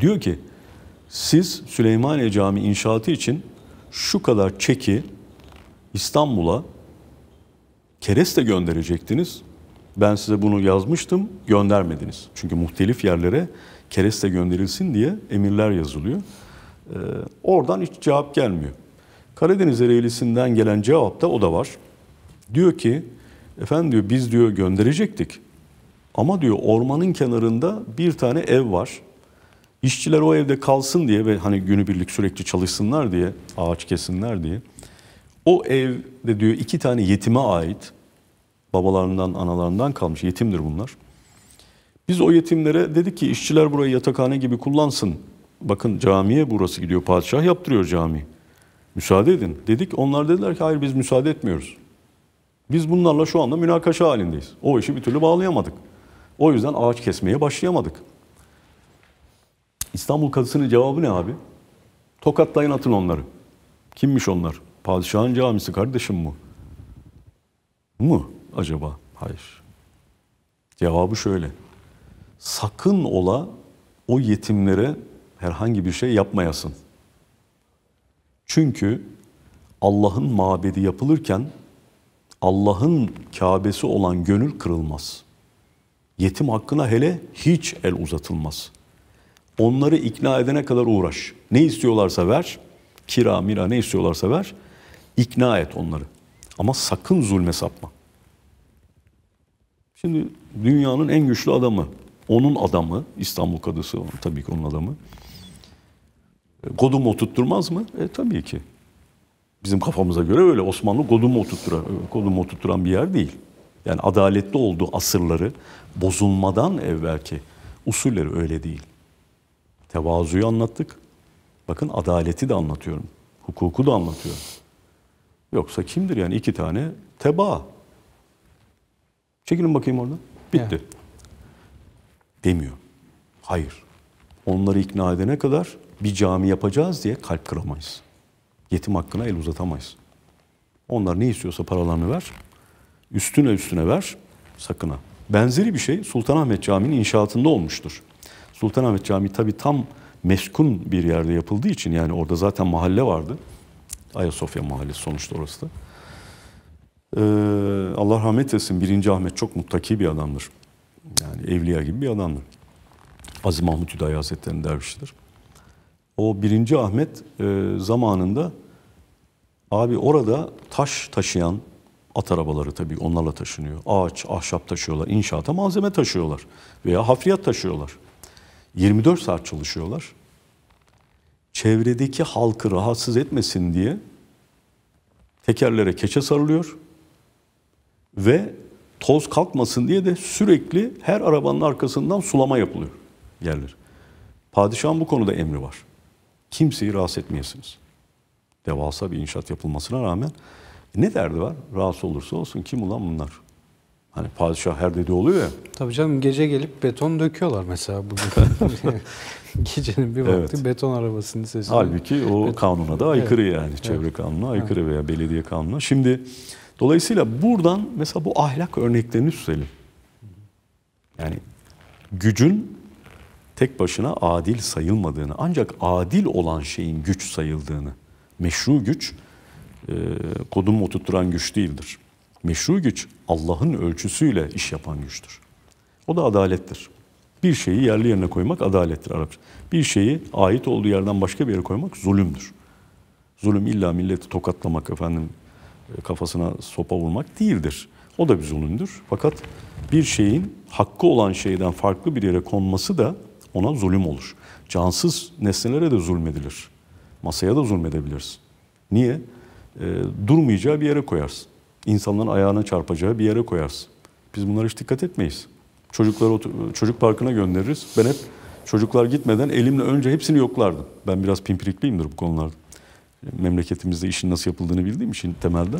Diyor ki siz Süleymaniye Camii inşaatı için şu kadar çeki İstanbul'a kereste gönderecektiniz. Ben size bunu yazmıştım, göndermediniz. Çünkü muhtelif yerlere kereste gönderilsin diye emirler yazılıyor. Ee, oradan hiç cevap gelmiyor. Karadeniz Ereğlisi'nden gelen cevap da o da var. Diyor ki, efendim diyor biz diyor gönderecektik. Ama diyor ormanın kenarında bir tane ev var. İşçiler o evde kalsın diye ve hani günübirlik sürekli çalışsınlar diye, ağaç kesinler diye. O ev de diyor iki tane yetime ait Babalarından, analarından kalmış. Yetimdir bunlar. Biz o yetimlere dedik ki işçiler burayı yatakhane gibi kullansın. Bakın camiye burası gidiyor. Padişah yaptırıyor cami. Müsaade edin. Dedik onlar dediler ki hayır biz müsaade etmiyoruz. Biz bunlarla şu anda münakaşa halindeyiz. O işi bir türlü bağlayamadık. O yüzden ağaç kesmeye başlayamadık. İstanbul kadısının cevabı ne abi? Tokatlayın atın onları. Kimmiş onlar? Padişahın camisi kardeşim bu. Mu? mu? acaba? Hayır. Cevabı şöyle. Sakın ola o yetimlere herhangi bir şey yapmayasın. Çünkü Allah'ın mabedi yapılırken Allah'ın Kabe'si olan gönül kırılmaz. Yetim hakkına hele hiç el uzatılmaz. Onları ikna edene kadar uğraş. Ne istiyorlarsa ver, kira mira ne istiyorlarsa ver, ikna et onları. Ama sakın zulme sapma. Şimdi dünyanın en güçlü adamı, onun adamı, İstanbul Kadısı tabii ki onun adamı. E, Godum'u oturtturmaz mı? E tabii ki. Bizim kafamıza göre öyle. Osmanlı Godum'u oturtturan, Godum'u oturtturan bir yer değil. Yani adaletli olduğu asırları bozulmadan evvelki usulleri öyle değil. Tevazuyu anlattık. Bakın adaleti de anlatıyorum. Hukuku da anlatıyorum. Yoksa kimdir yani iki tane teba Çekilin bakayım oradan. Bitti. Evet. Demiyor. Hayır. Onları ikna edene kadar bir cami yapacağız diye kalp kıramayız. Yetim hakkına el uzatamayız. Onlar ne istiyorsa paralarını ver. Üstüne üstüne ver. Sakın ha. Benzeri bir şey Sultanahmet Camii'nin inşaatında olmuştur. Sultanahmet Camii tabi tam meskun bir yerde yapıldığı için yani orada zaten mahalle vardı. Ayasofya Mahallesi sonuçta orası da. Ee, Allah rahmet etsin 1. Ahmet çok muttaki bir adamdır. Yani evliya gibi bir adamdır. Aziz Mahmut Hüdayi Hazretleri'nin dervişidir. O birinci Ahmet e, zamanında abi orada taş taşıyan at arabaları tabii onlarla taşınıyor. Ağaç, ahşap taşıyorlar, inşaata malzeme taşıyorlar veya hafriyat taşıyorlar. 24 saat çalışıyorlar. Çevredeki halkı rahatsız etmesin diye tekerlere keçe sarılıyor. Ve toz kalkmasın diye de sürekli her arabanın arkasından sulama yapılıyor yerler. Padişahın bu konuda emri var. Kimseyi rahatsız etmeyesiniz. Devasa bir inşaat yapılmasına rağmen ne derdi var? Rahatsız olursa olsun kim ulan bunlar? Hani padişah her dediği oluyor ya. Tabii canım gece gelip beton döküyorlar mesela bugün. <laughs> Gecenin bir vakti evet. beton arabasının sesi. Halbuki o beton. kanuna da aykırı evet. yani. Çevre evet. kanuna aykırı evet. veya belediye kanuna. Şimdi Dolayısıyla buradan mesela bu ahlak örneklerini süzelim. Yani gücün tek başına adil sayılmadığını ancak adil olan şeyin güç sayıldığını, meşru güç e, kodumu oturtturan güç değildir. Meşru güç Allah'ın ölçüsüyle iş yapan güçtür. O da adalettir. Bir şeyi yerli yerine koymak adalettir Arapça. Bir şeyi ait olduğu yerden başka bir yere koymak zulümdür. Zulüm illa milleti tokatlamak efendim kafasına sopa vurmak değildir. O da bir zulümdür. Fakat bir şeyin hakkı olan şeyden farklı bir yere konması da ona zulüm olur. Cansız nesnelere de zulmedilir. Masaya da zulmedebiliriz. Niye? E, durmayacağı bir yere koyarsın. İnsanların ayağına çarpacağı bir yere koyarsın. Biz bunlara hiç dikkat etmeyiz. Çocukları çocuk parkına göndeririz. Ben hep çocuklar gitmeden elimle önce hepsini yoklardım. Ben biraz pimpirikliyimdir bu konularda memleketimizde işin nasıl yapıldığını bildiğim için temelde.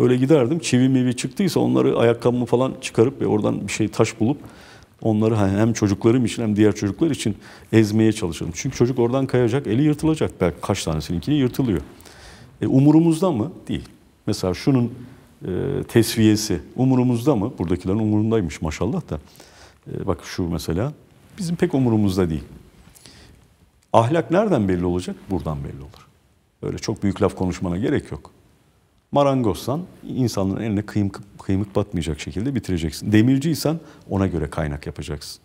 Böyle giderdim. Çivi mivi çıktıysa onları ayakkabımı falan çıkarıp ve oradan bir şey taş bulup onları hem çocuklarım için hem diğer çocuklar için ezmeye çalışırdım. Çünkü çocuk oradan kayacak, eli yırtılacak. Belki kaç tanesininkini yırtılıyor. E, umurumuzda mı? Değil. Mesela şunun e, tesviyesi umurumuzda mı? Buradakilerin umurundaymış maşallah da. E, bak şu mesela bizim pek umurumuzda değil. Ahlak nereden belli olacak? Buradan belli olur. Böyle çok büyük laf konuşmana gerek yok. Marangozsan insanların eline kıymık, kıymık batmayacak şekilde bitireceksin. Demirciysen ona göre kaynak yapacaksın.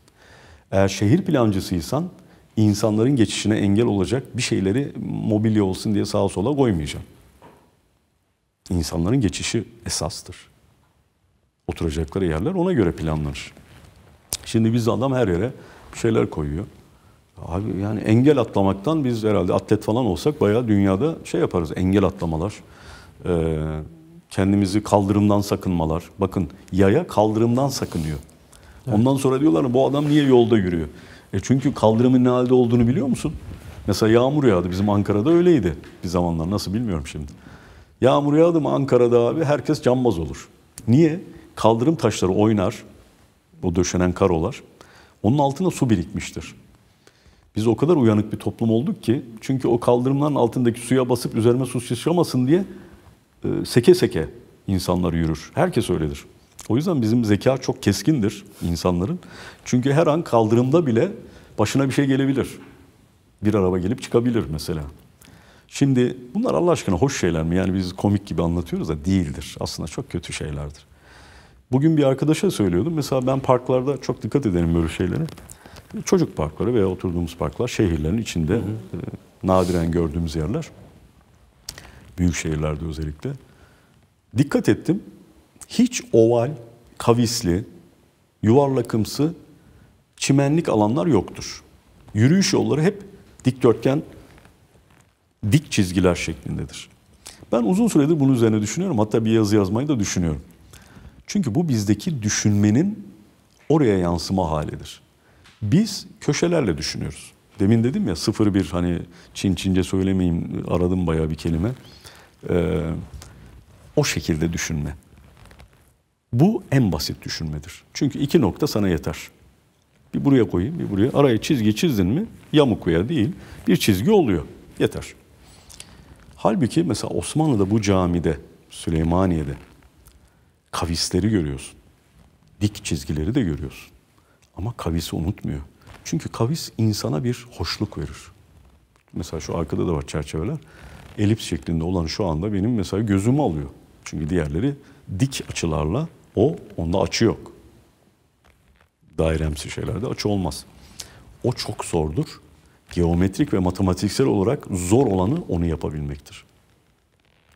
Eğer şehir plancısıysan insanların geçişine engel olacak bir şeyleri mobilya olsun diye sağa sola koymayacaksın. İnsanların geçişi esastır. Oturacakları yerler ona göre planlanır. Şimdi biz adam her yere bir şeyler koyuyor. Abi yani engel atlamaktan biz herhalde atlet falan olsak bayağı dünyada şey yaparız. Engel atlamalar, e, kendimizi kaldırımdan sakınmalar. Bakın yaya kaldırımdan sakınıyor. Evet. Ondan sonra diyorlar bu adam niye yolda yürüyor? E çünkü kaldırımın ne halde olduğunu biliyor musun? Mesela yağmur yağdı. Bizim Ankara'da öyleydi bir zamanlar. Nasıl bilmiyorum şimdi. Yağmur yağdı mı Ankara'da abi herkes cambaz olur. Niye? Kaldırım taşları oynar. O döşenen karolar. Onun altında su birikmiştir. Biz o kadar uyanık bir toplum olduk ki çünkü o kaldırımların altındaki suya basıp üzerime su sıçramasın diye e, seke seke insanlar yürür. Herkes öyledir. O yüzden bizim zeka çok keskindir insanların. Çünkü her an kaldırımda bile başına bir şey gelebilir. Bir araba gelip çıkabilir mesela. Şimdi bunlar Allah aşkına hoş şeyler mi? Yani biz komik gibi anlatıyoruz da değildir. Aslında çok kötü şeylerdir. Bugün bir arkadaşa söylüyordum. Mesela ben parklarda çok dikkat ederim böyle şeylere çocuk parkları veya oturduğumuz parklar şehirlerin içinde hı hı. E, nadiren gördüğümüz yerler. Büyük şehirlerde özellikle. Dikkat ettim. Hiç oval, kavisli, yuvarlakımsı çimenlik alanlar yoktur. Yürüyüş yolları hep dikdörtgen dik çizgiler şeklindedir. Ben uzun süredir bunun üzerine düşünüyorum. Hatta bir yazı yazmayı da düşünüyorum. Çünkü bu bizdeki düşünmenin oraya yansıma halidir. Biz köşelerle düşünüyoruz. Demin dedim ya 01 hani Çin Çince söylemeyeyim aradım bayağı bir kelime. Ee, o şekilde düşünme. Bu en basit düşünmedir. Çünkü iki nokta sana yeter. Bir buraya koyayım, bir buraya. Araya çizgi çizdin mi yamuk veya değil bir çizgi oluyor. Yeter. Halbuki mesela Osmanlı'da bu camide, Süleymaniye'de kavisleri görüyorsun. Dik çizgileri de görüyorsun. Ama kavisi unutmuyor. Çünkü kavis insana bir hoşluk verir. Mesela şu arkada da var çerçeveler. Elips şeklinde olan şu anda benim mesela gözümü alıyor. Çünkü diğerleri dik açılarla o onda açı yok. Dairemsi şeylerde açı olmaz. O çok zordur. Geometrik ve matematiksel olarak zor olanı onu yapabilmektir.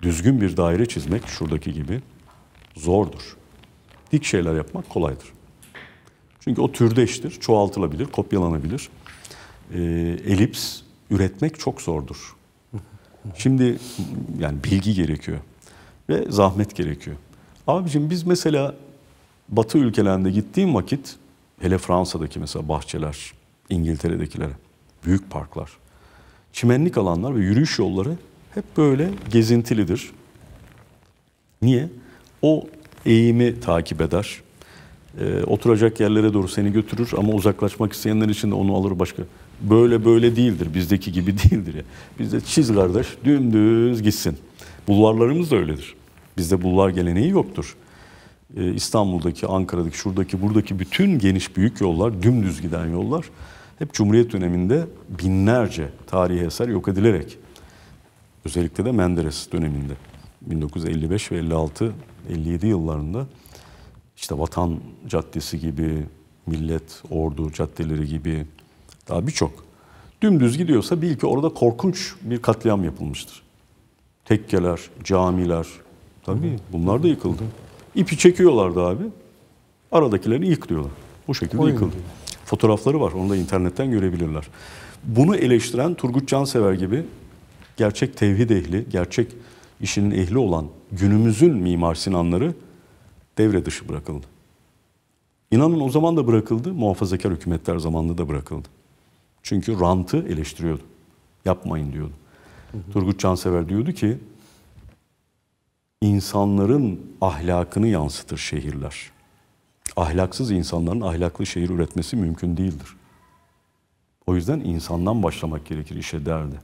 Düzgün bir daire çizmek şuradaki gibi zordur. Dik şeyler yapmak kolaydır. Çünkü o türdeştir, çoğaltılabilir, kopyalanabilir. E, elips üretmek çok zordur. Şimdi yani bilgi gerekiyor ve zahmet gerekiyor. Abicim biz mesela Batı ülkelerinde gittiğim vakit hele Fransa'daki mesela bahçeler, İngiltere'dekilere büyük parklar, çimenlik alanlar ve yürüyüş yolları hep böyle gezintilidir. Niye? O eğimi takip eder e, oturacak yerlere doğru seni götürür ama uzaklaşmak isteyenler için de onu alır başka. Böyle böyle değildir. Bizdeki gibi <laughs> değildir. Bizde çiz kardeş dümdüz gitsin. Bulvarlarımız da öyledir. Bizde bulvar geleneği yoktur. E, İstanbul'daki, Ankara'daki, şuradaki, buradaki bütün geniş büyük yollar, dümdüz giden yollar hep Cumhuriyet döneminde binlerce tarihi eser yok edilerek özellikle de Menderes döneminde 1955 ve 56 57 yıllarında işte Vatan Caddesi gibi, Millet Ordu caddeleri gibi daha birçok dümdüz gidiyorsa bil ki orada korkunç bir katliam yapılmıştır. Tekkeler, camiler tabii bunlar da yıkıldı. İpi çekiyorlardı abi. Aradakileri yıkıyorlar. Bu şekilde yıkıldı. Fotoğrafları var. Onu da internetten görebilirler. Bunu eleştiren Turgut Cansever gibi gerçek tevhid ehli, gerçek işinin ehli olan günümüzün mimar Sinanları devre dışı bırakıldı. İnanın o zaman da bırakıldı, muhafazakar hükümetler zamanında da bırakıldı. Çünkü rantı eleştiriyordu. Yapmayın diyordu. Hı hı. Turgut Cansever diyordu ki, insanların ahlakını yansıtır şehirler. Ahlaksız insanların ahlaklı şehir üretmesi mümkün değildir. O yüzden insandan başlamak gerekir işe derdi.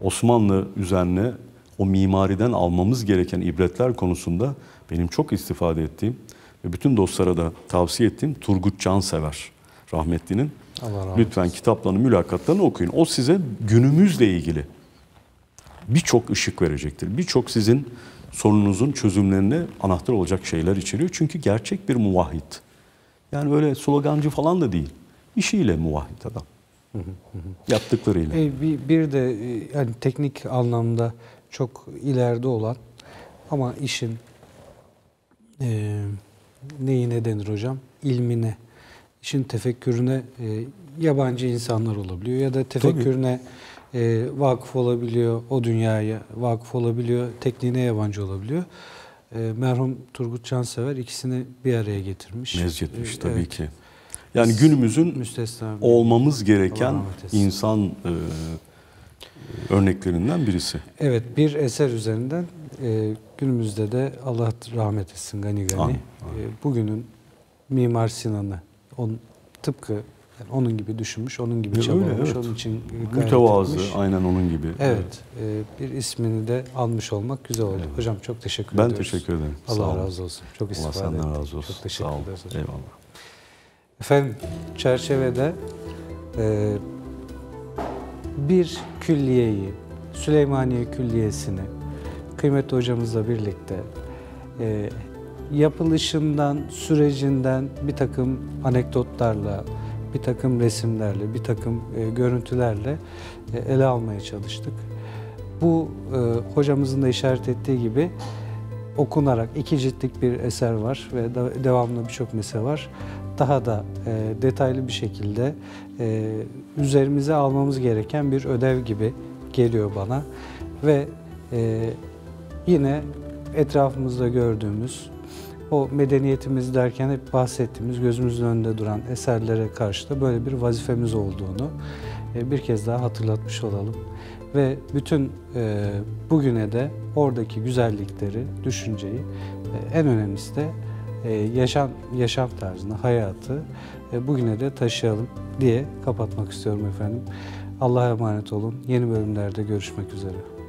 Osmanlı üzerine o mimariden almamız gereken ibretler konusunda benim çok istifade ettiğim ve bütün dostlara da tavsiye ettiğim Turgut Cansever rahmetlinin. Allah Lütfen kitaplarını, mülakatlarını okuyun. O size günümüzle ilgili birçok ışık verecektir. Birçok sizin sorununuzun çözümlerine anahtar olacak şeyler içeriyor. Çünkü gerçek bir muvahhid. Yani öyle slogancı falan da değil. İşiyle muvahhid adam. Yaptıklarıyla. E, bir, bir de e, yani teknik anlamda çok ileride olan ama işin e, neyi denir hocam? İlmine, işin tefekkürüne e, yabancı insanlar olabiliyor ya da tefekkürüne e, vakıf olabiliyor, o dünyaya vakıf olabiliyor, tekniğine yabancı olabiliyor. E, merhum Turgut Cansever ikisini bir araya getirmiş. Mezcetmiş e, tabii evet. ki. Yani günümüzün olmamız gereken insan e, e, örneklerinden birisi. Evet, bir eser üzerinden e, Günümüzde de Allah rahmet etsin gani gani. Ee, amin. Bugünün Mimar Sinan'ı on, tıpkı yani onun gibi düşünmüş, onun gibi ya çabalamış, öyle, evet. onun için Mütevazı, etmiş. aynen onun gibi. Evet, evet. E, bir ismini de almış olmak güzel oldu. Evet. Hocam çok teşekkür ben ediyoruz. teşekkür ederim. Allah razı olsun. Çok istifade Allah senden razı olsun. Çok teşekkür ederiz hocam. Eyvallah. Efendim, çerçevede e, bir külliyeyi, Süleymaniye Külliyesi'ni, kıymetli hocamızla birlikte e, yapılışından, sürecinden bir takım anekdotlarla, bir takım resimlerle, bir takım e, görüntülerle e, ele almaya çalıştık. Bu e, hocamızın da işaret ettiği gibi okunarak iki ciltlik bir eser var ve da, devamlı birçok mese var. Daha da e, detaylı bir şekilde e, üzerimize almamız gereken bir ödev gibi geliyor bana ve e, yine etrafımızda gördüğümüz o medeniyetimiz derken hep bahsettiğimiz gözümüzün önünde duran eserlere karşı da böyle bir vazifemiz olduğunu e, bir kez daha hatırlatmış olalım. Ve bütün e, bugüne de oradaki güzellikleri, düşünceyi e, en önemlisi de yaşam, yaşam tarzını, hayatı bugüne de taşıyalım diye kapatmak istiyorum efendim. Allah'a emanet olun. Yeni bölümlerde görüşmek üzere.